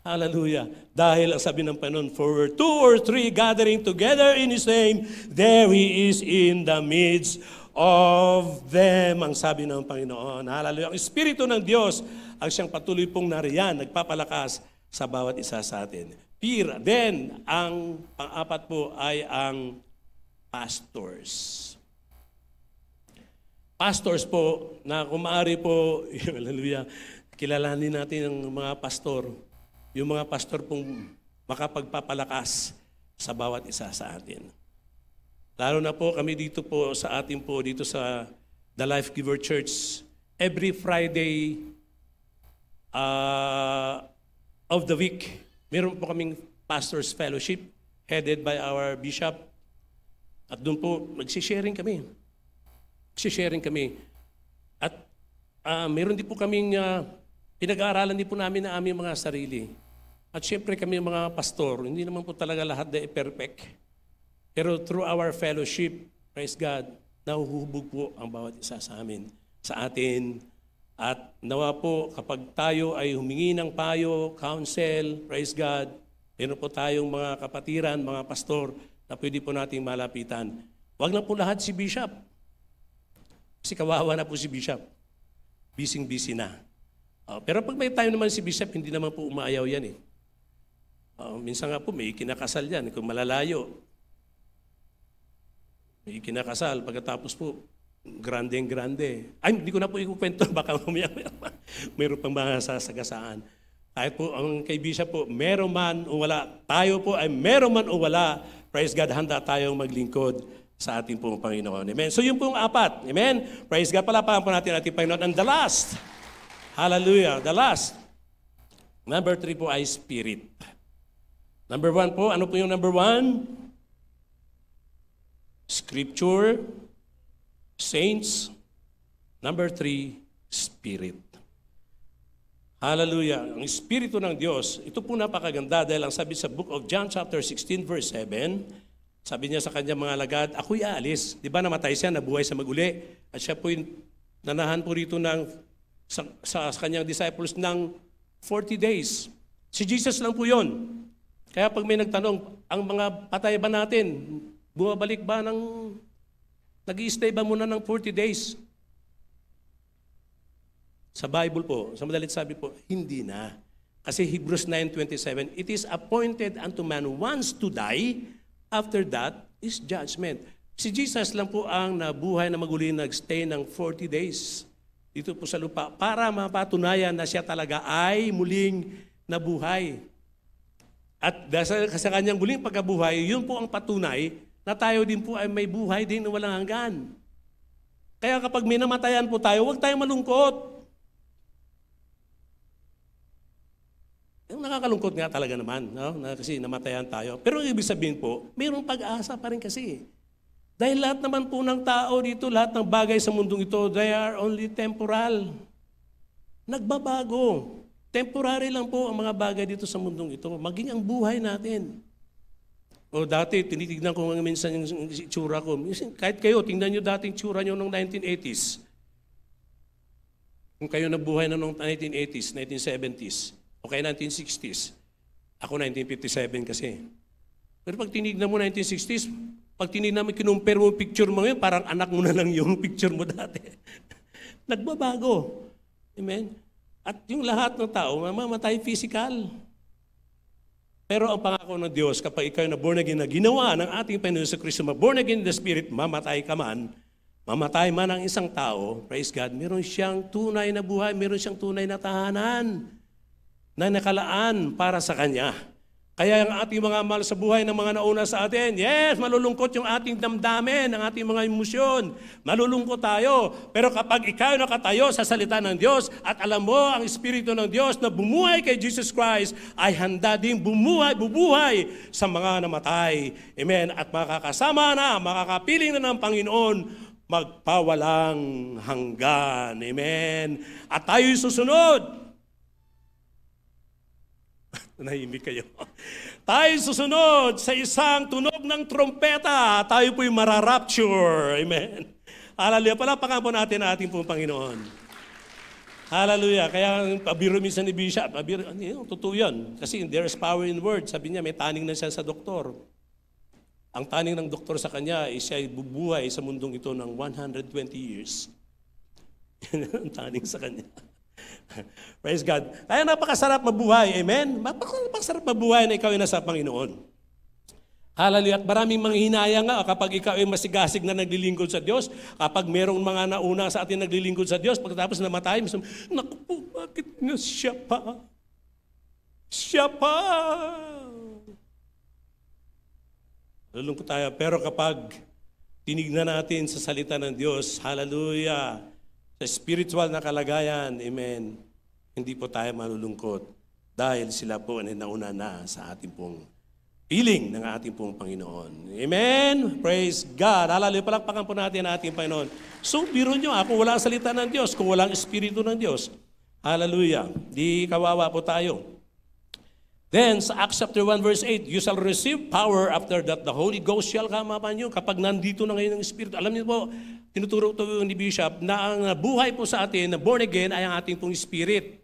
Hallelujah. Dahil ang sabi ng Panon, for two or three gathering together in His name, there He is in the midst of them, ang sabi ng Panginoon. Hallelujah. Ang Espiritu ng Diyos ang siyang patuloy pong nariyan, nagpapalakas sa bawat isa sa atin. Peer, then, ang pang-apat po ay ang pastors. Pastors po, na kung maaari po, hallelujah, kilalanin natin ang mga pastor. Yung mga pastor pong makapagpapalakas sa bawat isa sa atin. Lalo na po kami dito po sa atin po dito sa The Life Giver Church. Every Friday uh, of the week, meron po kaming Pastor's Fellowship headed by our Bishop. At doon po, magsisharing kami. Magsisharing kami. At uh, meron din po kaming uh, pinag-aaralan din po namin na aming mga sarili. At syempre kami mga pastor, hindi naman po talaga lahat na perfect. Pero through our fellowship, praise God, nahuhubog po ang bawat isa sa amin, sa atin. At nawa po, kapag tayo ay humingi ng payo, counsel, praise God, meron po tayong mga kapatiran, mga pastor na pwede po nating malapitan. Huwag na po lahat si Bishop. Kasi kawawa na po si Bishop. Bising-busy na. Uh, pero pag may tayo naman si Bishop, hindi naman po umaayaw yan eh. Uh, minsan nga po may kinakasal yan kung malalayo. Kinakasal, pagkatapos po, grande ang grande. Ay, hindi ko na po ikukwento, baka mamaya mayroon pang mga sasagasaan. Kahit po ang kaibisa po, meron man o wala, tayo po ay meron man o wala, praise God, handa tayong maglingkod sa ating pong Panginoon. Amen. So yun pong apat. Amen. Praise God. Palapahan po natin ating Panginoon. And the last. Hallelujah. The last. Number three po ay spirit. Number one po, ano po yung number one? Scripture, saints, number three, Spirit. Hallelujah. Ang Espiritu ng Diyos, ito po napakaganda dahil ang sabi sa book of John chapter 16 verse 7, sabi niya sa kanya mga lagad, ako'y aalis. Di ba namatay siya, nabuhay sa maguli. At siya po'y nanahan po rito ng, sa, sa kanyang disciples ng 40 days. Si Jesus lang po yon. Kaya pag may nagtanong, ang mga patay ba natin, Bumabalik ba ng, nag stay ba muna ng 40 days? Sa Bible po, sa madalit sabi po, hindi na. Kasi Hebrews 9.27, It is appointed unto man once to die, after that is judgment. Si Jesus lang po ang nabuhay na maguli nagstay ng 40 days dito po sa lupa para mapatunayan na siya talaga ay muling nabuhay. At dahil sa kanyang muling pagkabuhay, yun po ang patunay na tayo din po ay may buhay din na walang hanggan. Kaya kapag may namatayan po tayo, huwag tayong malungkot. Yung nakakalungkot nga talaga naman, no? na kasi namatayan tayo. Pero ang ibig sabihin po, mayroong pag-asa pa rin kasi. Dahil lahat naman po ng tao dito, lahat ng bagay sa mundong ito, they are only temporal. Nagbabago. Temporary lang po ang mga bagay dito sa mundong ito. Maging ang buhay natin. O dati, tinitignan ko nga minsan yung tsura ko. Minsan, kahit kayo, tingnan nyo dating tsura nyo noong 1980s. Kung kayo nabuhay na noong 1980s, 1970s, o kaya 1960s. Ako 1957 kasi. Pero pag tinignan mo 1960s, pag tinignan mo, kinumpir mo picture mo ngayon, parang anak mo na lang yung picture mo dati. Nagbabago. Amen? At yung lahat ng tao, mamamatay physical. Pero ang pangako ng Diyos, kapag ikaw na born again na ginawa ng ating Panginoon sa Kristo, ma born again in the Spirit, mamatay ka man, mamatay man ang isang tao, praise God, meron siyang tunay na buhay, meron siyang tunay na tahanan na nakalaan para sa Kanya. Kaya ang ating mga mahal sa buhay ng mga nauna sa atin, yes, malulungkot yung ating damdamin, ang ating mga emosyon. Malulungkot tayo. Pero kapag ikaw nakatayo sa salita ng Diyos at alam mo ang Espiritu ng Diyos na bumuhay kay Jesus Christ, ay handa din bumuhay, bubuhay sa mga namatay. Amen. At makakasama na, makakapiling na ng Panginoon magpawalang hanggan. Amen. At tayo'y susunod Nahimik kayo. tayo susunod sa isang tunog ng trompeta. Tayo po'y mararapture. Amen. Hallelujah. Palapakan po natin ang ating pong Panginoon. Hallelujah. Kaya pabiro minsan ni Bishop, pabiro, ano yun, totoo yan. Kasi there is power in words. Sabi niya, may taning na siya sa doktor. Ang taning ng doktor sa kanya is eh, siya bubuhay sa mundong ito ng 120 years. Yan ang taning sa kanya. Praise God. Kaya napakasarap mabuhay. Amen? Napakasarap mabuhay na ikaw ay nasa Panginoon. Hallelujah. At maraming mga hinaya nga ah, kapag ikaw ay masigasig na naglilingkod sa Diyos, kapag merong mga nauna sa atin naglilingkod sa Diyos, pagkatapos namatay, mas, um, naku po, bakit nga siya pa? Siya pa! Lulungkot tayo. Pero kapag tinignan natin sa salita ng Diyos, hallelujah, sa spiritual na kalagayan, amen, hindi po tayo malulungkot dahil sila po ay nauna na sa ating pong feeling ng ating pong Panginoon. Amen! Praise God! Hallelujah! Palakpakan po natin ang ating Panginoon. So, biro nyo, ako wala salita ng Diyos, kung walang Espiritu ng Diyos. Hallelujah! Di kawawa po tayo. Then, sa Acts chapter 1 verse 8, you shall receive power after that the Holy Ghost shall come upon you. Kapag nandito na ngayon ang Spirit, Alam niyo po, tinuturo to ni Bishop na ang buhay po sa atin na born again ay ang ating pong Spirit.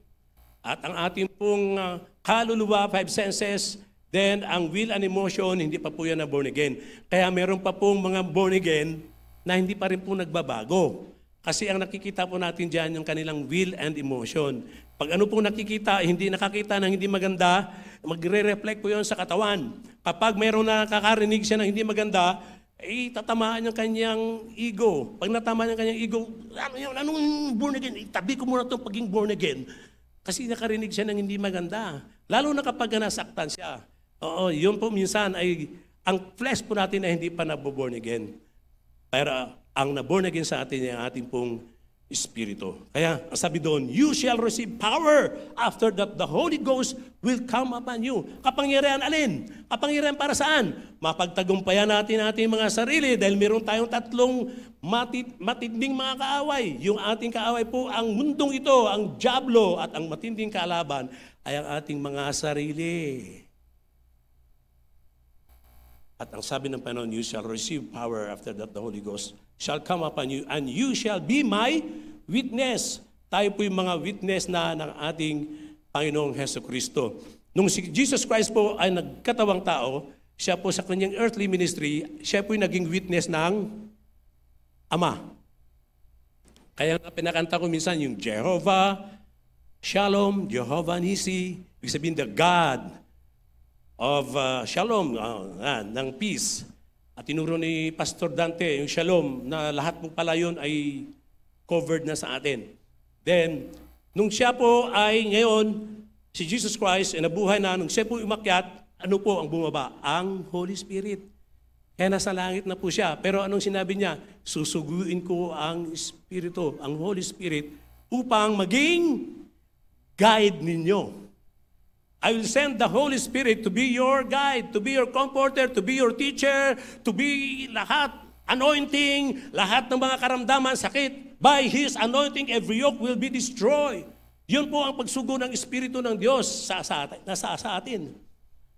At ang ating pong ah, kaluluwa, five senses, then ang will and emotion, hindi pa po yan na born again. Kaya meron pa pong mga born again na hindi pa rin po nagbabago. Kasi ang nakikita po natin dyan, yung kanilang will and emotion. Pag ano pong nakikita, hindi nakakita ng hindi maganda, Magre-reflect po yon sa katawan. Kapag mayroong nakakarinig siya ng hindi maganda, eh, tatamaan yung kanyang ego. Pag natamaan yung kanyang ego, ano yun, ano yung born again? Itabi eh, ko muna itong paging born again. Kasi nakarinig siya ng hindi maganda. Lalo na kapag nasaktan siya. Oo, yun po minsan ay ang flesh po natin ay hindi pa naboborn again. Pero ang naborn again sa atin ay ating pong Espiritu. Kaya ang sabi doon, you shall receive power after that the Holy Ghost will come upon you. Kapangyarihan alin? Kapangyarihan para saan? Mapagtagumpayan natin ating mga sarili dahil meron tayong tatlong matid matinding mga kaaway. Yung ating kaaway po, ang mundong ito, ang jablo at ang matinding kalaban ay ang ating mga sarili. At ang sabi ng Panginoon, you shall receive power after that the Holy Ghost shall come upon you and you shall be my witness. Tayo po yung mga witness na ng ating Panginoong Heso Kristo. Nung si Jesus Christ po ay nagkatawang tao, siya po sa kanyang earthly ministry, siya po yung naging witness ng Ama. Kaya nga pinakanta ko minsan yung Jehovah, Shalom, Jehovah Nisi, ibig sabihin the God of uh, shalom, uh, uh, ng peace. At tinuro ni Pastor Dante yung shalom na lahat ng pala yun ay covered na sa atin. Then, nung siya po ay ngayon, si Jesus Christ ay nabuhay na, nung siya po umakyat, ano po ang bumaba? Ang Holy Spirit. Kaya nasa langit na po siya. Pero anong sinabi niya? Susuguin ko ang Espiritu, ang Holy Spirit, upang maging guide ninyo I will send the Holy Spirit to be your guide, to be your comforter, to be your teacher, to be lahat, anointing, lahat ng mga karamdaman, sakit. By His anointing, every yoke will be destroyed. Yun po ang pagsugo ng Espiritu ng Diyos sa, sa, nasa sa, atin.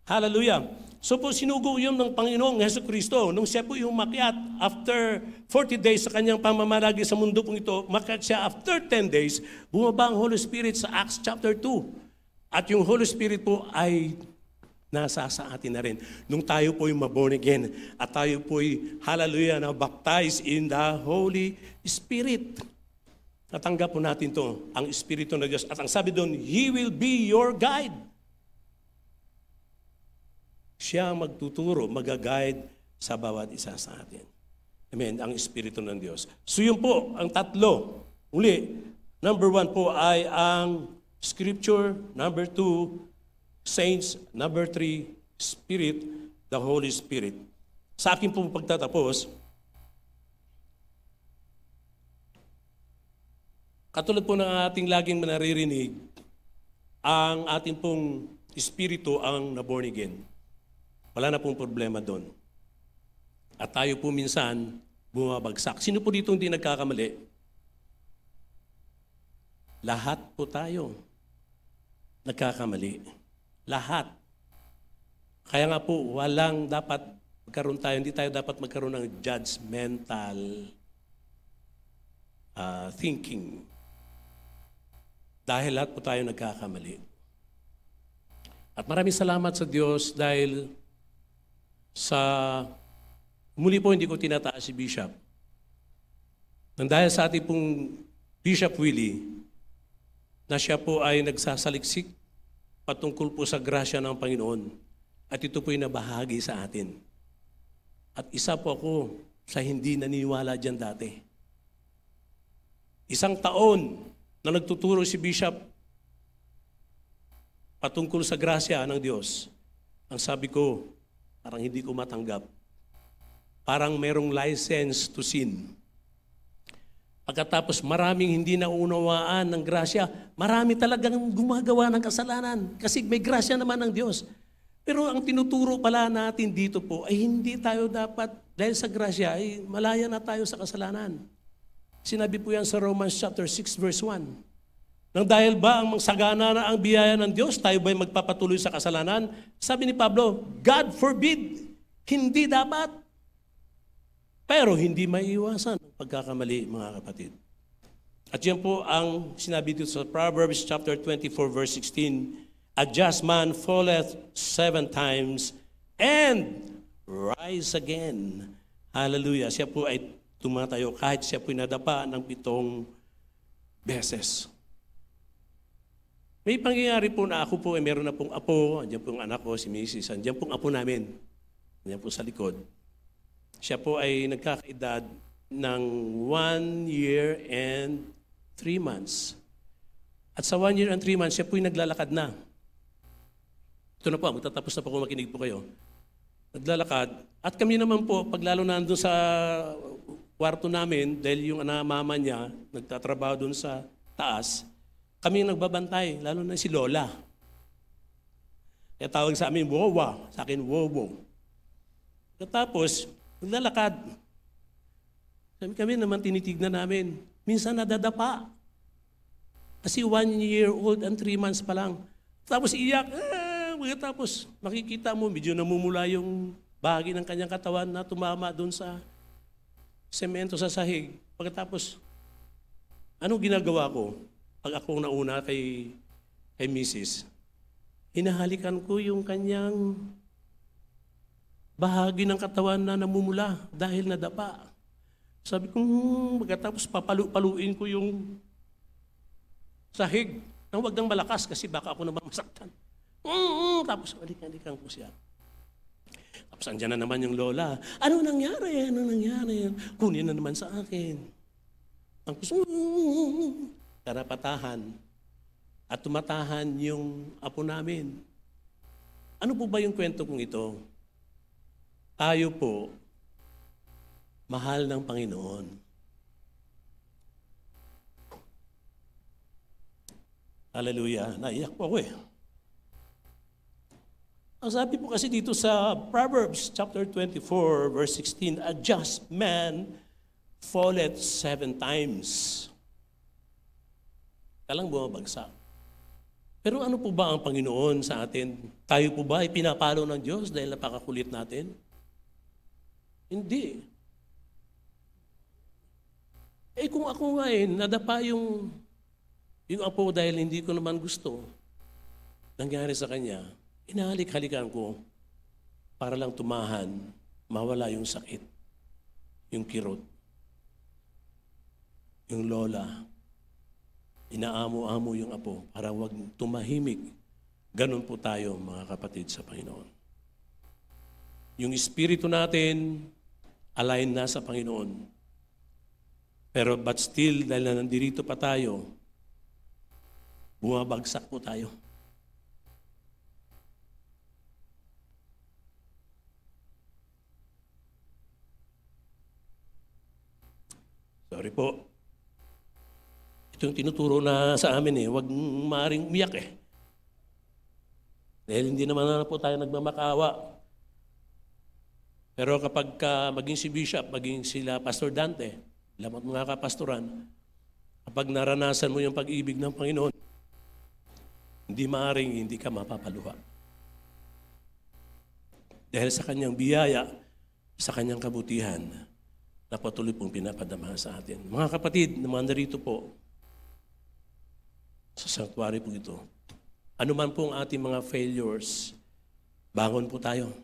Hallelujah. So po sinugo yun ng Panginoong Heso Kristo. Nung siya po yung makiat after 40 days sa kanyang pamamalagi sa mundo pong ito, makiat siya after 10 days, bumaba ang Holy Spirit sa Acts chapter 2. At yung Holy Spirit po ay nasa sa atin na rin. Nung tayo po'y maborn again at tayo po'y, hallelujah, na baptized in the Holy Spirit. Natanggap po natin to ang Espiritu ng Diyos. At ang sabi doon, He will be your guide. Siya ang magtuturo, magaguide sa bawat isa sa atin. Amen, ang Espiritu ng Diyos. So yun po, ang tatlo. Uli, number one po ay ang Scripture, number two, saints, number three, Spirit, the Holy Spirit. Sa akin pong pagtatapos, katulad po ng ating laging naririnig, ang ating pong Espiritu ang naborn again. Wala na pong problema doon. At tayo po minsan bumabagsak. Sino po dito hindi nagkakamali? Lahat po tayo nagkakamali. Lahat. Kaya nga po, walang dapat magkaroon tayo, hindi tayo dapat magkaroon ng judgmental uh, thinking. Dahil lahat po tayo nagkakamali. At maraming salamat sa Diyos dahil sa muli po hindi ko tinataas si Bishop. Nang dahil sa ating pong Bishop Willie, na siya po ay nagsasaliksik patungkol po sa grasya ng Panginoon. At ito po'y nabahagi sa atin. At isa po ako sa hindi naniniwala dyan dati. Isang taon na nagtuturo si Bishop patungkol sa grasya ng Diyos, ang sabi ko, parang hindi ko matanggap. Parang merong license to sin. Pagkatapos maraming hindi naunawaan ng grasya, marami talagang gumagawa ng kasalanan kasi may grasya naman ng Diyos. Pero ang tinuturo pala natin dito po ay hindi tayo dapat, dahil sa grasya, ay malaya na tayo sa kasalanan. Sinabi po yan sa Romans chapter 6 verse 1. Nang dahil ba ang magsagana na ang biyaya ng Diyos, tayo ba'y magpapatuloy sa kasalanan? Sabi ni Pablo, God forbid, hindi dapat. Pero hindi maiiwasan ang pagkakamali, mga kapatid. At yan po ang sinabi dito sa Proverbs chapter 24 verse 16, A just man falleth seven times and rise again. Hallelujah. Siya po ay tumatayo kahit siya po nadapa ng pitong beses. May pangyayari po na ako po, ay meron na pong apo, andyan pong anak ko, si Mrs. Andyan pong apo namin. Andyan po sa likod. Siya po ay nagkakaedad ng one year and three months. At sa one year and three months, siya po ay naglalakad na. Ito na po, magtatapos na po kung makinig po kayo. Naglalakad. At kami naman po, pag lalo na doon sa kwarto namin, dahil yung ana mama niya, nagtatrabaho doon sa taas, kami nagbabantay, lalo na si Lola. Kaya tawag sa amin, Wowa. Sa akin, Wowo. Katapos, Naglalakad. Kami, kami naman tinitignan namin. Minsan nadadapa. Kasi one year old and three months pa lang. Tapos iyak. Ah, tapos makikita mo, medyo namumula yung bahagi ng kanyang katawan na tumama doon sa semento sa sahig. Pagkatapos, ano ginagawa ko? Pag akong nauna kay, kay Mrs., hinahalikan ko yung kanyang bahagi ng katawan na namumula dahil nadapa. Sabi ko, hmm, pagkatapos papalu-paluin ko yung sahig. Nang wag nang malakas kasi baka ako naman masaktan. Mm-mm, tapos alik-alikan ko siya. Tapos andyan na naman yung lola. Ano nangyari? Ano nangyari? Kunin na naman sa akin. Ang gusto, mm, karapatahan. At tumatahan yung apo namin. Ano po ba yung kwento kong ito? Tayo po, mahal ng Panginoon. Hallelujah. Naiyak po ako eh. Ang sabi po kasi dito sa Proverbs chapter 24 verse 16, a just man falleth seven times. Talang bumabagsak. Pero ano po ba ang Panginoon sa atin? Tayo po ba ay pinapalo ng Diyos dahil napakakulit natin? Hindi. Eh kung ako nga eh, nadapa yung, yung apo dahil hindi ko naman gusto, nangyari sa kanya, inahalik-halikan ko para lang tumahan, mawala yung sakit, yung kirot, yung lola, inaamo-amo yung apo para wag tumahimik. Ganun po tayo mga kapatid sa Panginoon. Yung espiritu natin, align na sa Panginoon. Pero but still, dahil na nandirito pa tayo, bumabagsak po tayo. Sorry po. Itong yung tinuturo na sa amin eh. Huwag maaaring umiyak eh. Dahil hindi naman na po tayo nagmamakawa. Pero kapag ka maging si Bishop, maging sila Pastor Dante, lamang mga kapastoran, kapag naranasan mo yung pag-ibig ng Panginoon, hindi maaring hindi ka mapapaluha. Dahil sa kanyang biyaya, sa kanyang kabutihan, na patuloy pong pinapadama sa atin. Mga kapatid na narito po, sa sanctuary po ito, anuman man po ang ating mga failures, bangon po tayo.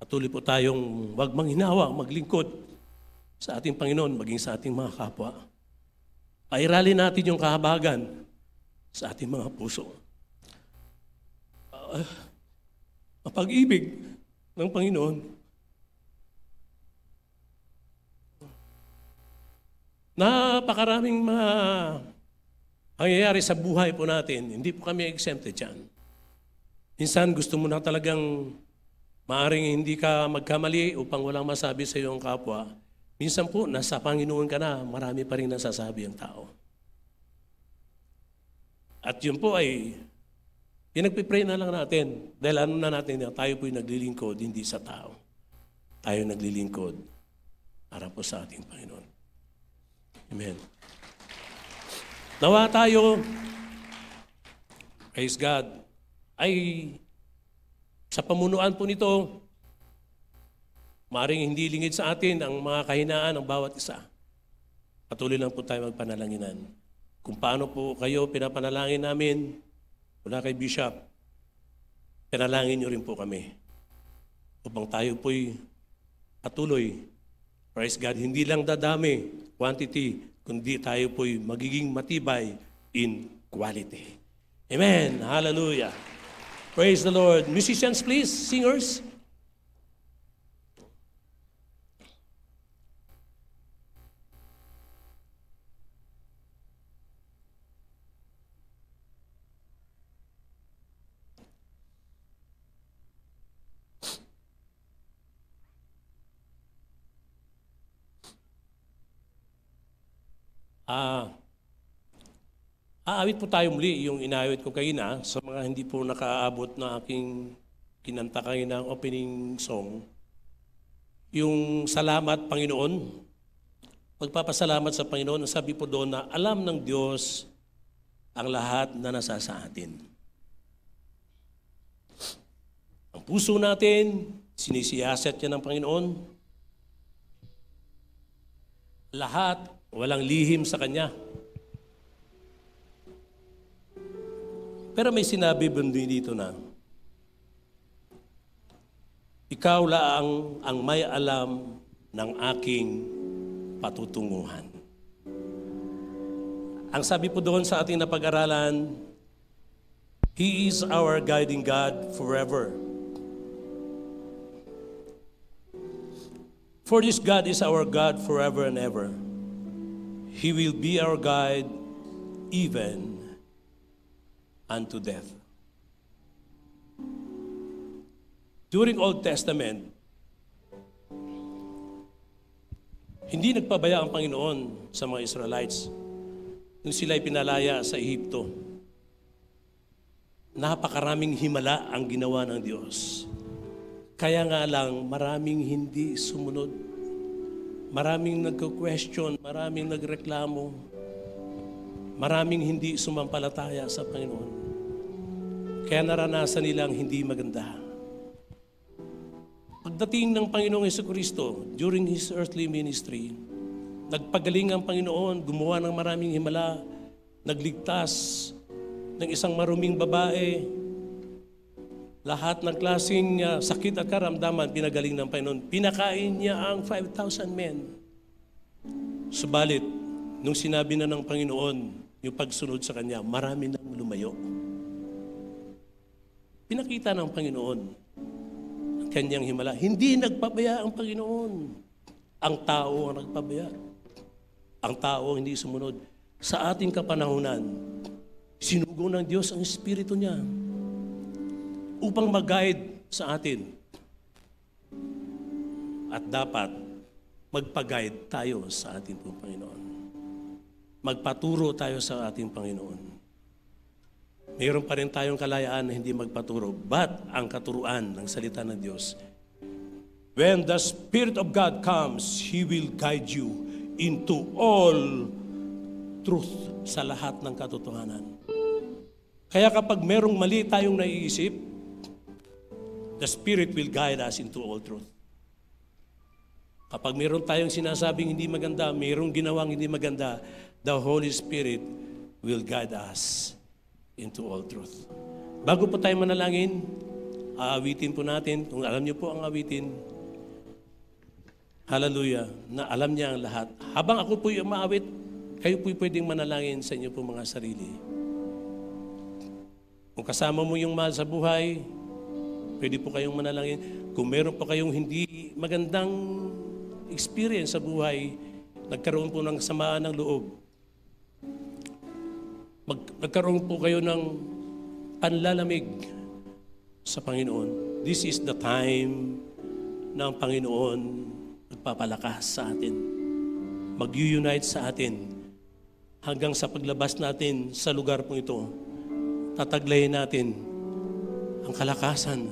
Patuloy po tayong wag manghinawa, maglingkod sa ating Panginoon, maging sa ating mga kapwa. Pairali natin yung kahabagan sa ating mga puso. Uh, ah, pag ibig ng Panginoon. Napakaraming mga pangyayari sa buhay po natin, hindi po kami exempted dyan. Minsan gusto mo na talagang Maaring hindi ka magkamali upang walang masabi sa iyong kapwa. Minsan po, nasa Panginoon ka na, marami pa rin nasasabi ang tao. At yun po ay, pinagpipray na lang natin. Dahil ano na natin na tayo po'y naglilingkod, hindi sa tao. Tayo naglilingkod para po sa ating Panginoon. Amen. Nawa tayo, praise God, ay sa pamunuan po nito, maring hindi lingid sa atin ang mga kahinaan ng bawat isa. Patuloy lang po tayo magpanalanginan. Kung paano po kayo pinapanalangin namin, mula kay Bishop, pinalangin niyo rin po kami upang tayo po'y patuloy. Praise God, hindi lang dadami, quantity, kundi tayo po'y magiging matibay in quality. Amen. Hallelujah. Praise the Lord. Musicians, please, singers. Ah. Uh, Aawit po tayo muli yung inaawit ko kayo na sa mga hindi po nakaabot na aking kinanta kayo ng opening song. Yung salamat Panginoon. Pagpapasalamat sa Panginoon, sabi po doon na alam ng Diyos ang lahat na nasa sa atin. Ang puso natin, sinisiyasat niya ng Panginoon. Lahat, walang lihim sa Kanya. Pero may sinabi bundi dito na, Ikaw lang ang may alam ng aking patutunguhan. Ang sabi po doon sa ating napag-aralan, He is our guiding God forever. For this God is our God forever and ever. He will be our guide even unto death. During Old Testament, hindi nagpabaya ang Panginoon sa mga Israelites nung sila'y pinalaya sa Ehipto. Napakaraming himala ang ginawa ng Diyos. Kaya nga lang, maraming hindi sumunod. Maraming nagko-question, maraming nagreklamo, maraming hindi sumampalataya sa Panginoon. Kaya naranasan nila ang hindi maganda. Pagdating ng Panginoong Yeso Kristo during His earthly ministry, nagpagaling ang Panginoon, gumawa ng maraming himala, nagligtas ng isang maruming babae, lahat ng klaseng uh, sakit at karamdaman, pinagaling ng Panginoon. Pinakain niya ang 5,000 men. Subalit, nung sinabi na ng Panginoon yung pagsunod sa kanya, marami nang lumayo. Pinakita ng Panginoon ang kanyang himala. Hindi nagpabaya ang Panginoon. Ang tao ang nagpabaya. Ang tao ang hindi sumunod. Sa ating kapanahunan, sinugo ng Diyos ang Espiritu niya upang mag-guide sa atin. At dapat magpag-guide tayo sa ating Panginoon. Magpaturo tayo sa ating Panginoon. Mayroon pa rin tayong kalayaan na hindi magpaturo. But ang katuruan ng salita ng Diyos, When the Spirit of God comes, He will guide you into all truth sa lahat ng katotohanan. Kaya kapag merong mali tayong naiisip, the Spirit will guide us into all truth. Kapag meron tayong sinasabing hindi maganda, merong ginawang hindi maganda, the Holy Spirit will guide us into all truth. Bago po tayo manalangin, aawitin po natin, kung alam niyo po ang awitin, hallelujah, na alam niya ang lahat. Habang ako po yung maawit, kayo po pwedeng manalangin sa inyo po mga sarili. Kung kasama mo yung mahal sa buhay, pwede po kayong manalangin. Kung meron po kayong hindi magandang experience sa buhay, nagkaroon po ng samaan ng loob, Mag, magkaroon po kayo ng anlalamig sa Panginoon. This is the time na ang Panginoon magpapalakas sa atin. Mag-unite sa atin hanggang sa paglabas natin sa lugar po ito. Tataglayin natin ang kalakasan,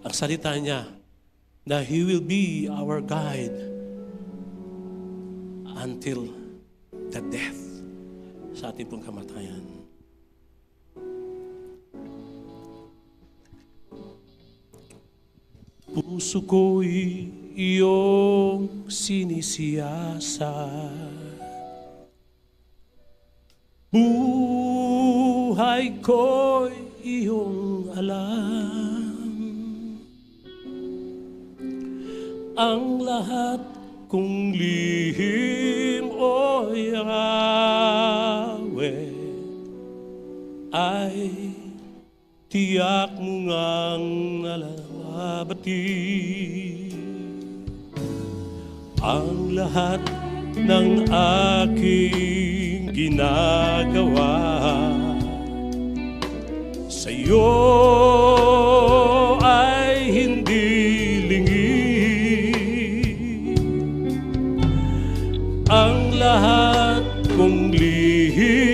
ang salita niya na He will be our guide until the death sa ating pong kamatayan. Puso ko'y iyong sinisiyasa Buhay ko'y iyong alam Ang lahat kung lihim o Yahweh ay tiyak mo ngang nalabati ang lahat ng aking ginagawa sa iyo ay lahat kong lihim.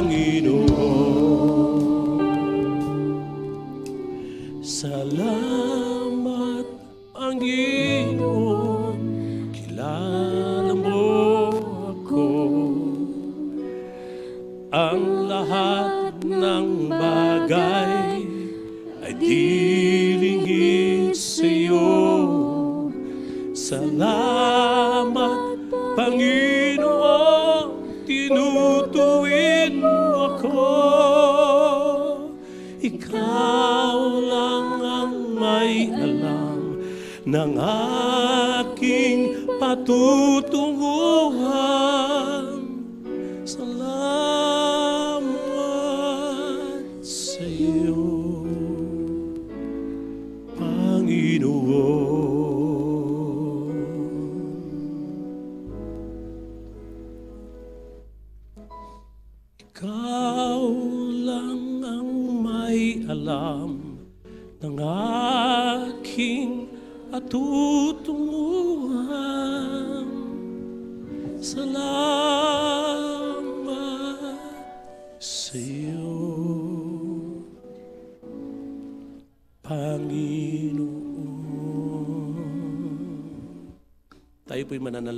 Panginoon.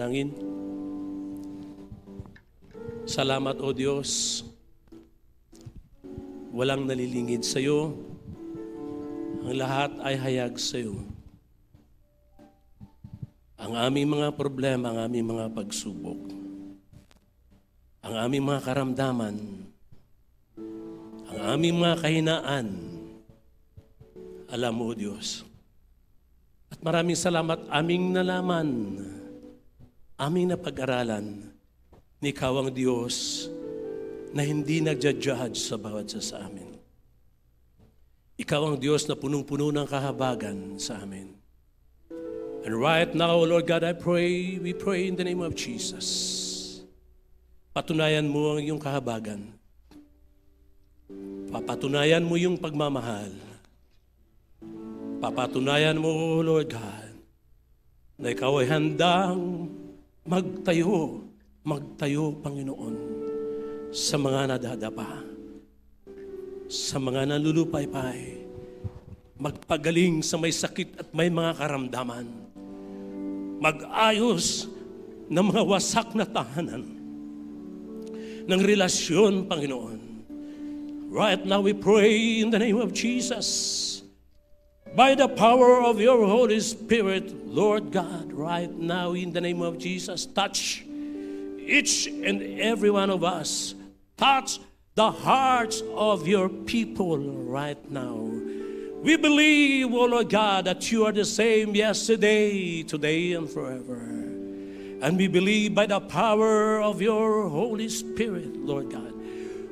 panalangin. Salamat o Diyos. Walang nalilingid sa iyo. Ang lahat ay hayag sa iyo. Ang aming mga problema, ang aming mga pagsubok, ang aming mga karamdaman, ang aming mga kahinaan, alam mo, Diyos. At maraming salamat aming nalaman aming napag-aralan ni Kawang Diyos na hindi nagja-judge sa bawat sa amin. Ikaw ang Diyos na punong-puno ng kahabagan sa amin. And right now, Lord God, I pray, we pray in the name of Jesus. Patunayan mo ang iyong kahabagan. Papatunayan mo yung pagmamahal. Papatunayan mo, Lord God, na ikaw ay handang Magtayo, magtayo, Panginoon, sa mga nadadapa, sa mga nalulupay-pay, magpagaling sa may sakit at may mga karamdaman, magayos ng mga wasak na tahanan, ng relasyon, Panginoon. Right now we pray in the name of Jesus by the power of your Holy Spirit, Lord God, right now in the name of Jesus, touch each and every one of us. Touch the hearts of your people right now. We believe, O oh Lord God, that you are the same yesterday, today, and forever. And we believe by the power of your Holy Spirit, Lord God,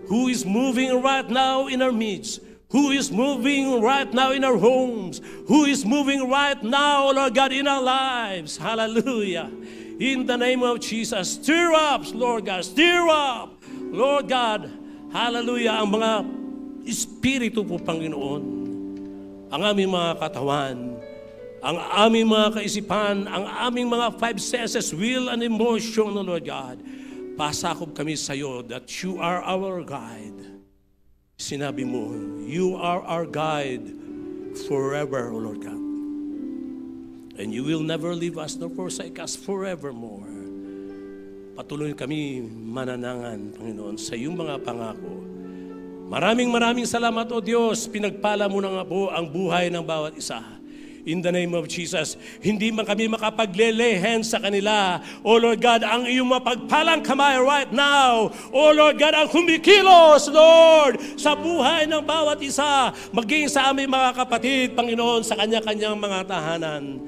who is moving right now in our midst who is moving right now in our homes, who is moving right now, Lord God, in our lives. Hallelujah. In the name of Jesus, stir up, Lord God, stir up, Lord God. Hallelujah, ang mga espiritu po, Panginoon, ang aming mga katawan, ang aming mga kaisipan, ang aming mga five senses, will and emotion, Lord God. Pasakop kami sa iyo that you are our guide. Sinabi mo, You are our guide forever, O Lord God. And you will never leave us nor forsake us forevermore. Patuloy kami mananangan, Panginoon, sa iyong mga pangako. Maraming maraming salamat, O Diyos. Pinagpala mo na nga po ang buhay ng bawat isa In the name of Jesus, hindi man kami makapaglele hands sa kanila. O Lord God, ang iyong mapagpalang kamay right now. O Lord God, ang kumikilos, Lord, sa buhay ng bawat isa, maging sa aming mga kapatid, Panginoon, sa kanya-kanyang mga tahanan.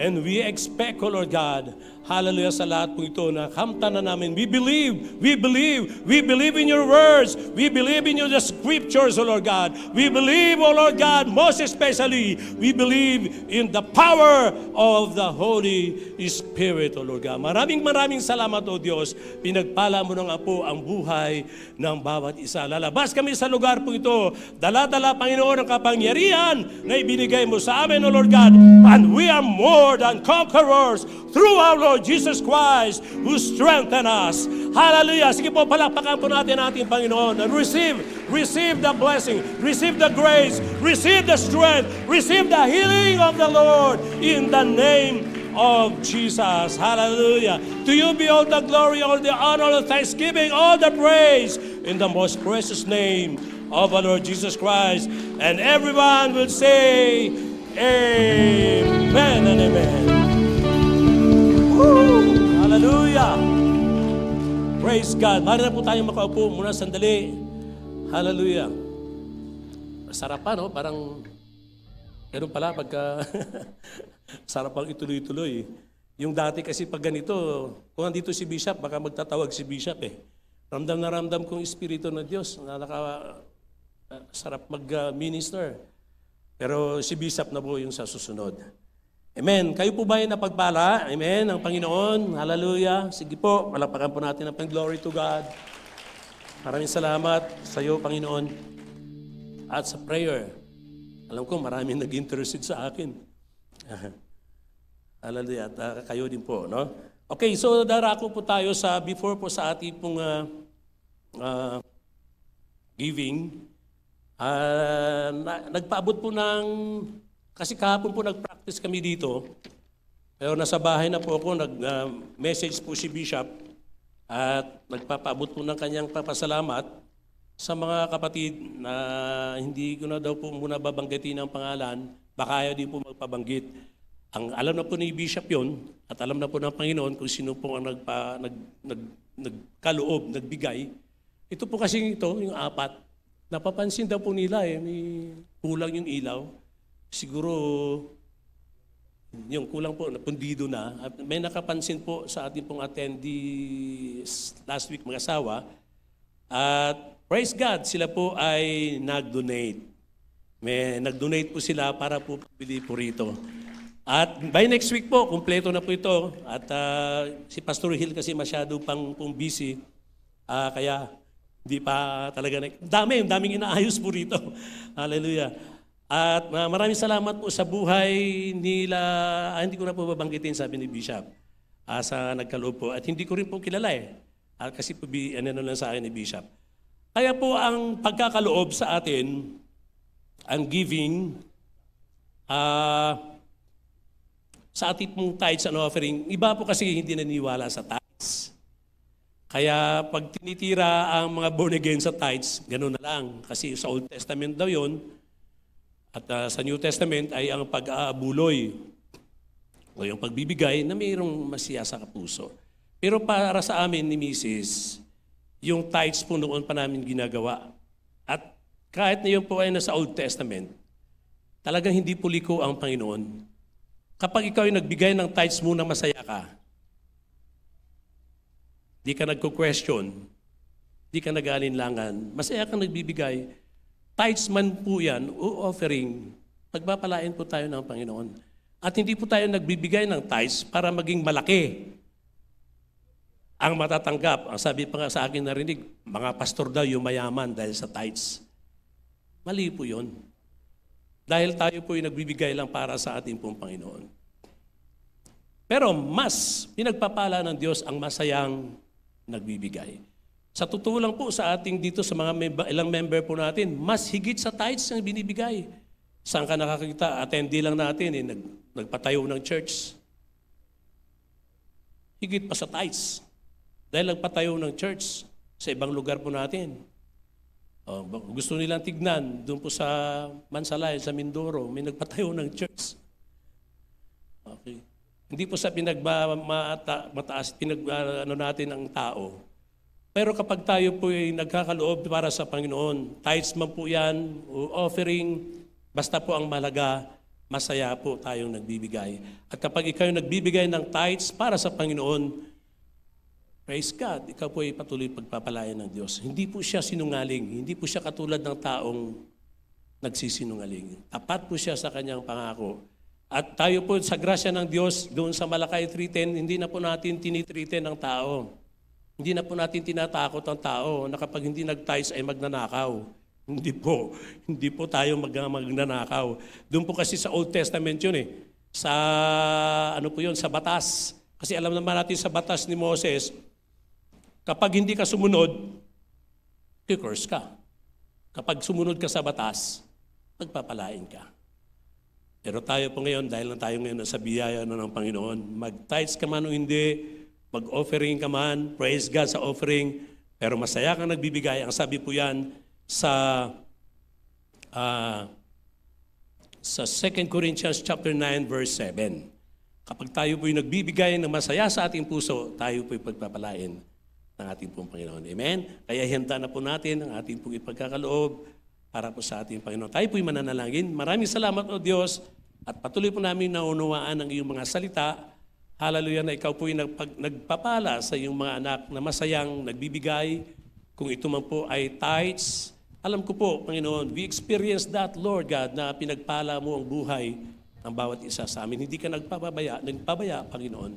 And we expect, O Lord God, Hallelujah sa lahat po ito na kamta na namin. We believe, we believe, we believe in your words. We believe in your scriptures, O Lord God. We believe, O Lord God, most especially, we believe in the power of the Holy Spirit, O Lord God. Maraming maraming salamat, O Diyos. Pinagpala mo ng Apo ang buhay ng bawat isa. Lalabas kami sa lugar po ito. Dala-dala, Panginoon, ang kapangyarihan na ibinigay mo sa amin, O Lord God. And we are more than conquerors through our Lord Lord Jesus Christ who strengthen us. Hallelujah. Sige po, po natin ating Panginoon. receive, receive the blessing, receive the grace, receive the strength, receive the healing of the Lord in the name of Jesus. Hallelujah. To you be all the glory, all the honor, all the thanksgiving, all the praise in the most precious name of our Lord Jesus Christ. And everyone will say, Amen and Amen. Hallelujah! Praise God. Mari na po tayong makaupo muna sandali. Hallelujah. Sarap pa, no? Parang, ganun pala pagka, sarap pang ituloy-tuloy. Yung dati kasi pag ganito, kung nandito si Bishop, baka magtatawag si Bishop eh. Ramdam na ramdam kong Espiritu na Diyos. Nalaka, uh, ah, sarap mag-minister. Ah, Pero si Bishop na po yung sasusunod. susunod. Amen. Kayo po ba ay napagpala? Amen. Ang Panginoon. Hallelujah. Sige po, palakpakan po natin ang glory to God. Maraming salamat sa iyo, Panginoon, at sa prayer. Alam ko, maraming nag-interested sa akin. Hallelujah. At uh, kayo din po, no? Okay, so darako po tayo sa before po sa ating pong uh, uh, giving. Uh, na, nagpaabot po ng, kasi kahapon po nag nag-practice kami dito. Pero nasa bahay na po ako, nag-message po si Bishop at nagpapaabot po ng kanyang papasalamat sa mga kapatid na hindi ko na daw po muna babanggitin ang pangalan, baka ayaw din po magpabanggit. Ang alam na po ni Bishop yon at alam na po ng Panginoon kung sino po ang nagpa, nag, nag, nagkaloob, nagbigay. Ito po kasi ito, yung apat, napapansin daw po nila eh, may kulang yung ilaw. Siguro yung kulang po, napundido na. May nakapansin po sa ating pong attendees last week, mga asawa At praise God, sila po ay nag-donate. May nag-donate po sila para po pili po rito. At by next week po, kumpleto na po ito. At uh, si Pastor Hill kasi masyado pang, pang busy. Uh, kaya hindi pa talaga, na, dami, daming inaayos po rito. Hallelujah. At uh, maraming salamat po sa buhay nila, ah, hindi ko na po babanggitin sabi ni Bishop uh, sa nagkaloob po. At hindi ko rin po kilala eh. Uh, kasi po bi, ano lang sa akin ni Bishop. Kaya po ang pagkakaloob sa atin, ang giving, uh, sa atin pong tithes and offering, iba po kasi hindi naniwala sa tithes. Kaya pag tinitira ang mga born again sa tithes, ganun na lang. Kasi sa Old Testament daw yon at uh, sa New Testament ay ang pag-aabuloy o yung pagbibigay na mayroong masiya sa kapuso. Pero para sa amin ni Mrs., yung tithes po noon pa namin ginagawa. At kahit na yun po ay nasa Old Testament, talagang hindi puliko ang Panginoon. Kapag ikaw ay nagbigay ng tithes muna masaya ka, di ka nagko-question, di ka nag-alinlangan, masaya kang nagbibigay, Tithes man po yan o offering, magpapalain po tayo ng Panginoon. At hindi po tayo nagbibigay ng tithes para maging malaki ang matatanggap. Ang sabi pa nga sa akin narinig, mga pastor daw yung mayaman dahil sa tithes. Mali po yun. Dahil tayo po yung nagbibigay lang para sa ating pong Panginoon. Pero mas pinagpapala ng Diyos ang masayang nagbibigay. Sa totoo lang po sa ating dito sa mga member, ilang member po natin, mas higit sa tithes ang binibigay. Saan ka nakakita? Attendee lang natin, eh, nag, nagpatayo ng church. Higit pa sa tithes. Dahil nagpatayo ng church sa ibang lugar po natin. Oh, gusto nilang tignan doon po sa Mansalay, sa Mindoro, may nagpatayo ng church. Okay. Hindi po sa pinagmataas, pinag, ah, ano natin ang tao, pero kapag tayo po ay nagkakaloob para sa Panginoon, tithes man po yan, o offering, basta po ang malaga, masaya po tayong nagbibigay. At kapag ikaw nagbibigay ng tithes para sa Panginoon, praise God, ikaw po ay patuloy pagpapalayan ng Diyos. Hindi po siya sinungaling, hindi po siya katulad ng taong nagsisinungaling. Tapat po siya sa kanyang pangako. At tayo po sa grasya ng Diyos, doon sa Malakay 3.10, hindi na po natin tinitreaten ng tao. Hindi na po natin tinatakot ang tao na kapag hindi nagtayos ay magnanakaw. Hindi po. Hindi po tayo mag magnanakaw. Doon po kasi sa Old Testament yun eh. Sa, ano po yun, sa batas. Kasi alam naman natin sa batas ni Moses, kapag hindi ka sumunod, kikurse ka. Kapag sumunod ka sa batas, pagpapalain ka. Pero tayo po ngayon, dahil na tayo ngayon sa biyaya na ng Panginoon, mag-tights ka man o hindi, Mag-offering ka man, praise God sa offering, pero masaya kang nagbibigay. Ang sabi po yan sa uh, sa 2 Corinthians chapter 9 verse 7. Kapag tayo po yung nagbibigay ng masaya sa ating puso, tayo po po'y pagpapalain ng ating pong Panginoon. Amen? Kaya hinta na po natin ang ating pong ipagkakaloob para po sa ating Panginoon. Tayo po po'y mananalangin. Maraming salamat o Diyos at patuloy po namin naunawaan ang iyong mga salita Hallelujah na ikaw po'y nagpapala sa iyong mga anak na masayang nagbibigay, kung ito man po ay tithes. Alam ko po, Panginoon, we experience that, Lord God, na pinagpala mo ang buhay ng bawat isa sa amin. Hindi ka nagpabaya, nagpabaya, Panginoon.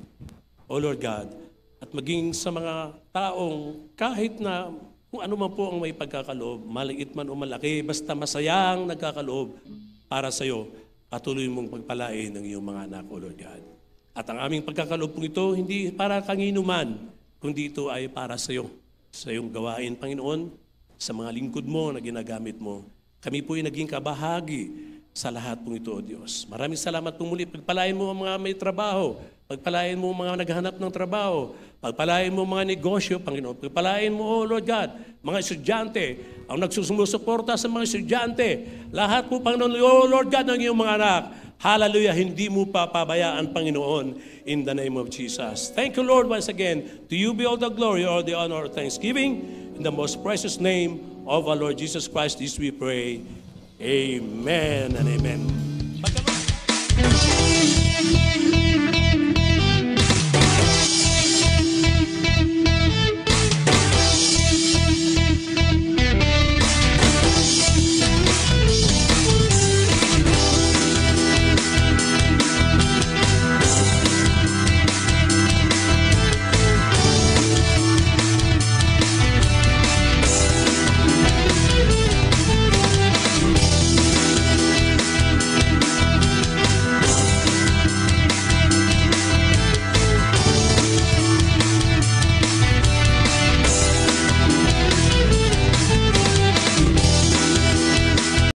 O Lord God, at maging sa mga taong kahit na kung ano man po ang may pagkakaloob, maliit man o malaki, basta masayang nagkakaloob para sa iyo, patuloy mong pagpalain ng iyong mga anak, O Lord God. At ang aming pagkakaloob po ito, hindi para kanginuman, kundi ito ay para sa iyo, sa iyong gawain, Panginoon, sa mga lingkod mo na ginagamit mo. Kami po ay naging kabahagi sa lahat pong ito, O Diyos. Maraming salamat po muli. Pagpalain mo ang mga may trabaho. Pagpalain mo ang mga naghahanap ng trabaho. Pagpalain mo ang mga negosyo, Panginoon. Pagpalain mo, O Lord God, mga estudyante, ang nagsusumusuporta sa mga estudyante. Lahat po, Panginoon, O Lord God, ng iyong mga anak Hallelujah, hindi mo papabayaan, Panginoon, in the name of Jesus. Thank you, Lord, once again. To you be all the glory, all the honor, thanksgiving. In the most precious name of our Lord Jesus Christ, this we pray. Amen and amen. Pagkakas-